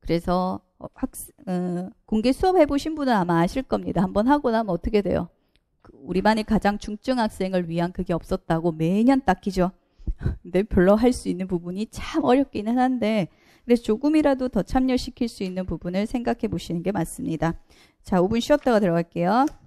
그래서 어, 학, 어, 공개 수업 해보신 분은 아마 아실 겁니다 한번 하고 나면 어떻게 돼요 그 우리 반에 가장 중증 학생을 위한 그게 없었다고 매년 닦이죠 근데 별로 할 수 있는 부분이 참 어렵기는 한데 근데 조금이라도 더 참여시킬 수 있는 부분을 생각해 보시는 게 맞습니다. 자, 5분 쉬었다가 들어갈게요.